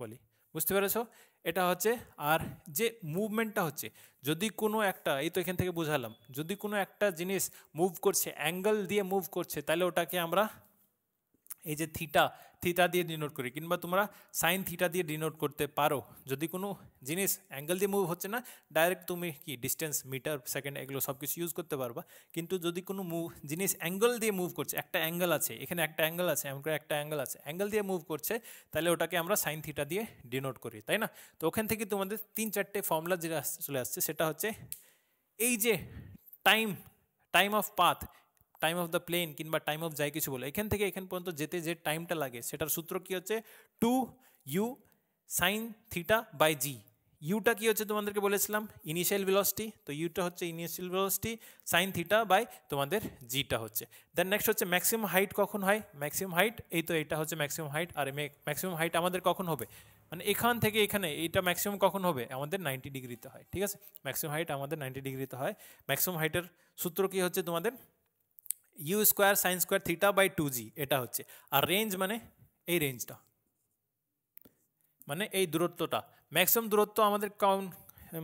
বলি বুঝতে পেরেছো এটা হচ্ছে আর যে মুভমেন্টটা হচ্ছে যদি কোনো একটা এই তো এখান থেকে বুঝালাম যদি কোনো একটা জিনিস মুভ করছে অ্যাঙ্গেল দিয়ে মুভ করছে তাহলে ওটাকে আমরা এই যে থিটা থিটা দিয়ে ডিনোট করি কিংবা তোমরা সাইন থিটা দিয়ে ডিনোট করতে পারো যদি কোনো জিনিস অ্যাঙ্গেল দিয়ে মুভ হচ্ছে না ডাইরেক্ট তুমি কি ডিস্টেন্স মিটার সেকেন্ড এগুলো সব কিছু ইউজ করতে পারবা কিন্তু যদি কোনো মুভ জিনিস অ্যাঙ্গেল দিয়ে মুভ করছে একটা অ্যাঙ্গেল আছে এখানে একটা অ্যাঙ্গেল আছে করে একটা অ্যাঙ্গেল আছে অ্যাঙ্গেল দিয়ে মুভ করছে তাহলে ওটাকে আমরা সাইন থিটা দিয়ে ডিনোট করি তাই না তো ওখান থেকে তোমাদের তিন চারটে ফর্মুলা যেটা চলে আসছে সেটা হচ্ছে এই যে time time of path time of the plane কিংবা টাইম অফ যাই কিছু বলে এখান থেকে এখান পর্যন্ত যেতে যে টাইমটা লাগে সেটার সূত্র কী হচ্ছে two u sine theta by g ইউটা কী হচ্ছে তোমাদেরকে বলেছিলাম ইনিশিয়াল ভেলোসিটি তো ইউটা হচ্ছে initial velocity sine theta by তোমাদের জিটা হচ্ছে দেন নেক্সট হচ্ছে ম্যাক্সিমাম হাইট কখন হয় ম্যাক্সিমাম হাইট এই তো এটা হচ্ছে ম্যাক্সিমাম হাইট আর ম্যাক্সিমাম হাইট আমাদের কখন হবে মানে এখান থেকে এখানে এইটা ম্যাক্সিমাম কখন হবে আমাদের নাইনটি ডিগ্রিতে হয় ঠিক আছে ম্যাক্সিমাম হাইট আমাদের নাইনটি ডিগ্রিতে হয় ম্যাক্সিমাম হাইটের সূত্র কী হচ্ছে তোমাদের u square sine square theta by two g এটা হচ্ছে আর রেঞ্জ মানে এই রেঞ্জটা মানে এই দূরত্বটা ম্যাক্সিমাম দূরত্ব আমাদের কাউন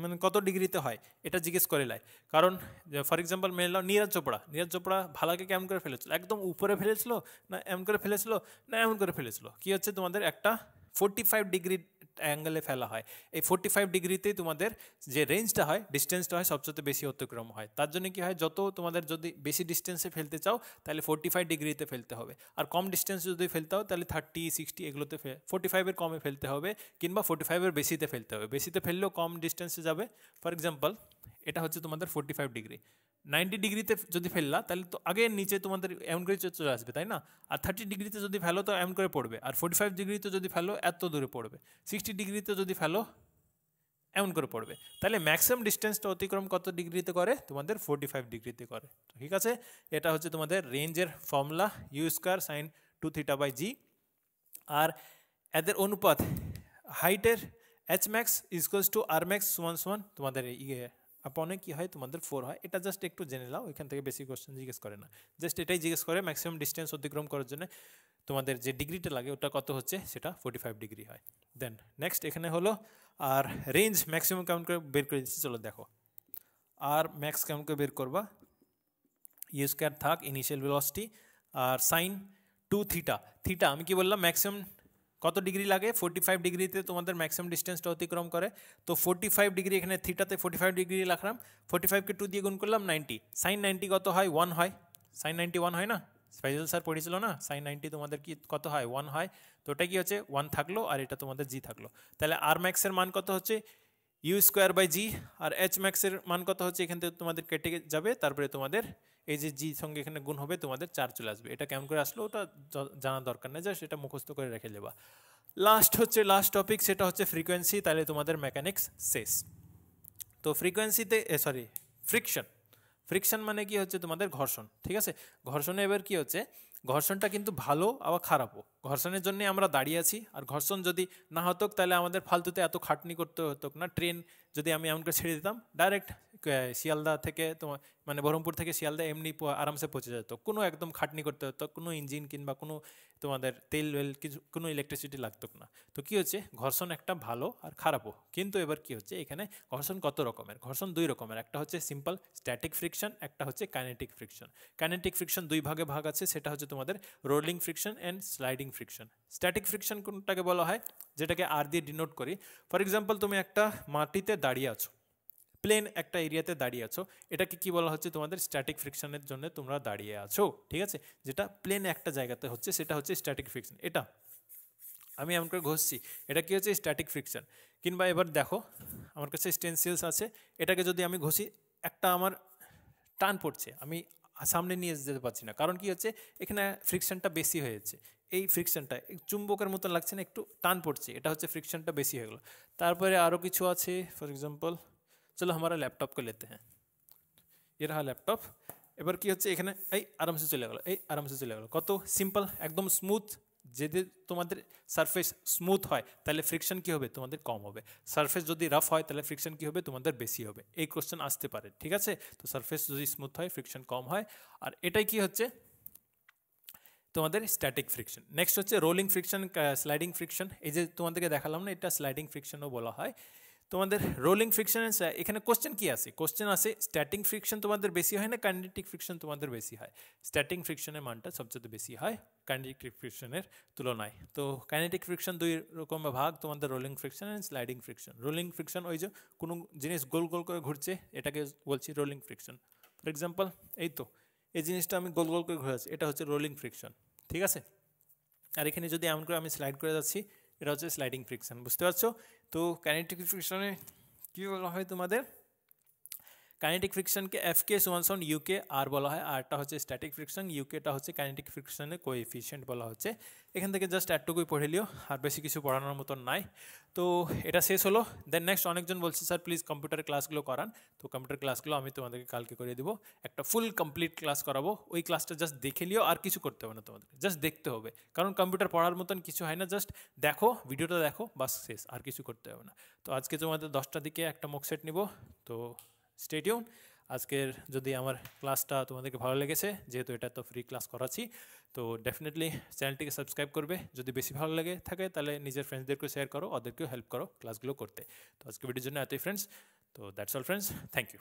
মানে কত ডিগ্রিতে হয় এটা জিজ্ঞেস করে লাই কারণ ফর এক্সাম্পল মেনে নাও নীরাজ চোপড়া নীরাজ চোপড়া ভালাকে কেমন করে ফেলেছিল একদম উপরে ফেলেছিল না এমন করে ফেলেছিল না এমন করে ফেলেছিল কি হচ্ছে তোমাদের একটা ফোর্টি ফাইভ ডিগ্রির অ্যাঙ্গেলে ফেলা হয় এই ফোর্টি ফাইভ ডিগ্রিতেই তোমাদের যে রেঞ্জটা হয় ডিস্টেন্সটা হয় সবচেয়ে বেশি অতিক্রম হয় তার জন্য কি হয় যত তোমাদের যদি বেশি ডিস্টেন্সে ফেলতে চাও তাহলে ফোর্টি ফাইভ ডিগ্রিতে ফেলতে হবে আর কম ডিস্টেন্স যদি ফেলতে হও তাহলে থার্টি সিক্সটি এগুলোতে ফোর্টি ফাইভের কমে ফেলতে হবে কিংবা ফোর্টি ফাইভের বেশিতে ফেলতে হবে বেশিতে ফেললেও কম ডিস্টেন্সে যাবে ফর এক্সাম্পল এটা হচ্ছে তোমাদের ফোর্টি ফাইভ ডিগ্রি নাইনটি ডিগ্রিতে যদি ফেললা তাহলে তো আগে নিচে তোমাদের এমন করে চলে আসবে তাই না আর থার্টি ডিগ্রিতে যদি ফেলো তো এমন করে পড়বে আর ফোর্টি ফাইভ ডিগ্রিতে যদি ফেলো এত দূরে পড়বে সিক্সটি ডিগ্রিতে যদি ফেলো এমন করে পড়বে তাহলে ম্যাক্সিমাম ডিস্টেন্সটা অতিক্রম কত ডিগ্রিতে করে তোমাদের ফোর্টি ফাইভ ডিগ্রিতে করে ঠিক আছে এটা হচ্ছে তোমাদের রেঞ্জের formula u square sine two theta by g আর এদের অনুপাত হাইটের h max is to R max সমান সমান তোমাদের ইয়ে আপনে কি হয় তোমাদের ফোর হয় এটা জাস্ট একটু জেনে নাও এখান থেকে বেশি কোশ্চেন জিজ্ঞেস করে না জাস্ট এটাই জিজ্ঞেস করে ম্যাক্সিমাম ডিস্টেন্স অতিক্রম করার জন্য তোমাদের যে ডিগ্রিটা লাগে ওটা কত হচ্ছে সেটা ফোর্টি ফাইভ ডিগ্রি হয় দেন নেক্সট এখানে হলো আর রেঞ্জ ম্যাক্সিমাম কেমন করে বের করে দিচ্ছি চলো দেখো আর ম্যাক্স কেমন করে বের করবা ইউস ক্যার থাক ইনিশিয়াল ভেলসিটি আর সাইন টু থিটা থিটা আমি কি বললাম ম্যাক্সিমাম কত ডিগ্রি লাগে ফোর্টি ফাইভ ডিগ্রিতে তোমাদের ম্যাক্সিমাম ডিস্টেন্সটা অতিক্রম করে তো ফোর্টি ফাইভ ডিগ্রি এখানে থিটাতে ফোর্টি ফাইভ ডিগ্রি রাখলাম ফোর্টি ফাইভকে টু দিয়ে গুণ করলাম নাইনটি সাইন নাইনটি কত হয় ওয়ান হয় সাইন নাইনটি ওয়ান হয় না ফাইজল স্যার পড়েছিল না সাইন নাইনটি তোমাদের কি কত হয় ওয়ান হয় তো ওটা কি হচ্ছে ওয়ান থাকলো আর এটা তোমাদের জি থাকলো তাহলে আর ম্যাক্সের মান কত হচ্ছে ইউ স্কোয়ার বাই জি আর এইচ ম্যাক্সের মান কত হচ্ছে এখান থেকে তোমাদের কেটে যাবে তারপরে তোমাদের এই যে জি সঙ্গে এখানে গুণ হবে তোমাদের চার চলে আসবে এটা কেমন করে আসলো ওটা জানা দরকার নেই যা সেটা মুখস্থ করে রেখে দেবা লাস্ট হচ্ছে লাস্ট টপিক সেটা হচ্ছে ফ্রিকোয়েন্সি তাহলে তোমাদের মেকানিক্স শেষ তো ফ্রিকোয়েন্সিতে সরি ফ্রিকশন ফ্রিকশন মানে কি হচ্ছে তোমাদের ঘর্ষণ ঠিক আছে ঘর্ষণে এবার কি হচ্ছে ঘর্ষণটা কিন্তু ভালো আবার খারাপও ঘর্ষণের জন্য আমরা দাঁড়িয়ে আছি আর ঘর্ষণ যদি না হতো তাহলে আমাদের ফালতুতে এত খাটনি করতে হতো না ট্রেন যদি আমি এমন করে ছেড়ে দিতাম ডাইরেক্ট শিয়ালদা থেকে তোমার মানে বহরমপুর থেকে শিয়ালদা এমনি আরামসে পৌঁছে যেত কোনো একদম খাটনি করতে হতো কোনো ইঞ্জিন কিংবা কোনো তোমাদের তেল ওয়েল কিছু কোনো ইলেকট্রিসিটি লাগতো না তো কী হচ্ছে ঘর্ষণ একটা ভালো আর খারাপও কিন্তু এবার কি হচ্ছে এখানে ঘর্ষণ কত রকমের ঘর্ষণ দুই রকমের একটা হচ্ছে সিম্পল স্ট্যাটিক ফ্রিকশন একটা হচ্ছে কাইনেটিক ফ্রিকশন কাইনেটিক ফ্রিকশন দুই ভাগে ভাগ আছে সেটা হচ্ছে তোমাদের rolling friction and sliding friction static friction কোনটাকে বলা হয় যেটাকে আর দিয়ে ডিনোট করি ফর এক্সাম্পল তুমি একটা মাটিতে দাঁড়িয়ে আছো প্লেন একটা এরিয়াতে দাঁড়িয়ে আছো এটাকে কি বলা হচ্ছে তোমাদের স্ট্যাটিক ফ্রিকশনের জন্য তোমরা দাঁড়িয়ে আছো ঠিক আছে যেটা প্লেন একটা জায়গাতে হচ্ছে সেটা হচ্ছে স্ট্যাটিক ফ্রিকশন এটা আমি এমন করে ঘষছি এটা কি হচ্ছে স্ট্যাটিক ফ্রিকশন কিংবা এবার দেখো আমার কাছে স্টেনসিলস আছে এটাকে যদি আমি ঘষি একটা আমার টান পড়ছে আমি সামনে নিয়ে যেতে পারছি না কারণ কি হচ্ছে এখানে ফ্রিকশনটা বেশি হয়েছে এই ফ্রিকশনটা চুম্বকের মতন লাগছে না একটু টান পড়ছে এটা হচ্ছে ফ্রিকশনটা বেশি হয়ে গেলো তারপরে আরও কিছু আছে ফর এক্সাম্পল চলো আমরা ল্যাপটপ করে लेते हैं यह रहा लैपटॉप এবারে কি হচ্ছে এখানে আই আরামসে চলে গেল আই আরামসে চলে গেল কত सिंपल एकदम स्मूथ जे जे তোমাদের सरफेस स्मूथ হয় তাহলে फ्रिक्शन কি হবে তোমাদের কম হবে सरफेस যদি রাফ হয় তাহলে फ्रिक्शन কি হবে তোমাদের বেশি হবে এই क्वेश्चन আসতে পারে ठीक है तो सरफेस यदि स्मूथ हो फ्रिक्शन कम हो और এটাই কি হচ্ছে তোমাদের स्टैटिक फ्रिक्शन नेक्स्ट হচ্ছে रोलिंग फ्रिक्शन स्लाइडिंग फ्रिक्शन এই যে তোমাদের দেখালাম না এটা स्लाइडिंग फ्रिक्शनও বলা হয় তোমাদের রোলিং ফ্রিকশন এখানে কোশ্চেন কি আছে কোশ্চেন আছে স্ট্যাটিং ফ্রিকশন তোমাদের বেশি হয় না কাইনেটিক ফ্রিকশন তোমাদের বেশি হয় স্ট্যাটিং ফ্রিকশনের মানটা সবচেয়ে বেশি হয় কাইনেটিক ফ্রিকশনের তুলনায় তো কাইনেটিক ফ্রিকশন দুই রকম ভাগ তোমাদের rolling friction and sliding friction rolling friction ওই যে কোনো জিনিস গোল গোল করে ঘুরছে এটাকে বলছি রোলিং ফ্রিকশন ফর এক্সাম্পল এই তো এই জিনিসটা আমি গোল গোল করে ঘুরেছি এটা হচ্ছে রোলিং ফ্রিকশন ঠিক আছে আর এখানে যদি এমন করে আমি স্লাইড করে যাচ্ছি এটা হচ্ছে স্লাইডিং ফ্রিকশন বুঝতে পারছো তো কাইনেটিক ফ্রিকশনে কী বলা হয় তোমাদের কাইনেটিক ফ্রিকশনকে এফ কে সমান ইউকে আর বলা হয় আরটা হচ্ছে স্ট্যাটিক ফ্রিকশন ইউকেটা হচ্ছে কাইনেটিক ফ্রিকশনের কোএফিসিয়েন্ট বলা হচ্ছে এখান থেকে জাস্ট এতটুকুই পড়ে লিও আর বেশি কিছু পড়ানোর মতন নাই তো এটা শেষ হলো দেন নেক্সট অনেকজন বলছে স্যার প্লিজ কম্পিউটার ক্লাসগুলো করান তো কম্পিউটার ক্লাসগুলো আমি তোমাদেরকে কালকে করে দেবো একটা ফুল কমপ্লিট ক্লাস করাবো ওই ক্লাসটা জাস্ট দেখে লিও আর কিছু করতে হবে না তোমাদের জাস্ট দেখতে হবে কারণ কম্পিউটার পড়ার মতন কিছু হয় না জাস্ট দেখো ভিডিওটা দেখো বাস শেষ আর কিছু করতে হবে না তো আজকে তোমাদের দশটা দিকে একটা মক নিব তো স্টেডিয়ন আজকে যদি আমার ক্লাসটা তোমাদের ভালো লেগেছে যেহেতু এটা তো ফ্রি ক্লাস করাছি তো डेफिनेटली চ্যানেলটিকে সাবস্ক্রাইব করবে যদি বেশি ভালো লাগে থাকে তাহলে 니জের फ्रेंड्स দের কো শেয়ার করো अदर के हेल्प करो ক্লাস 글로 করতে তো আজকে ভিডিওর জন্য এতই फ्रेंड्स तो that's all friends thank you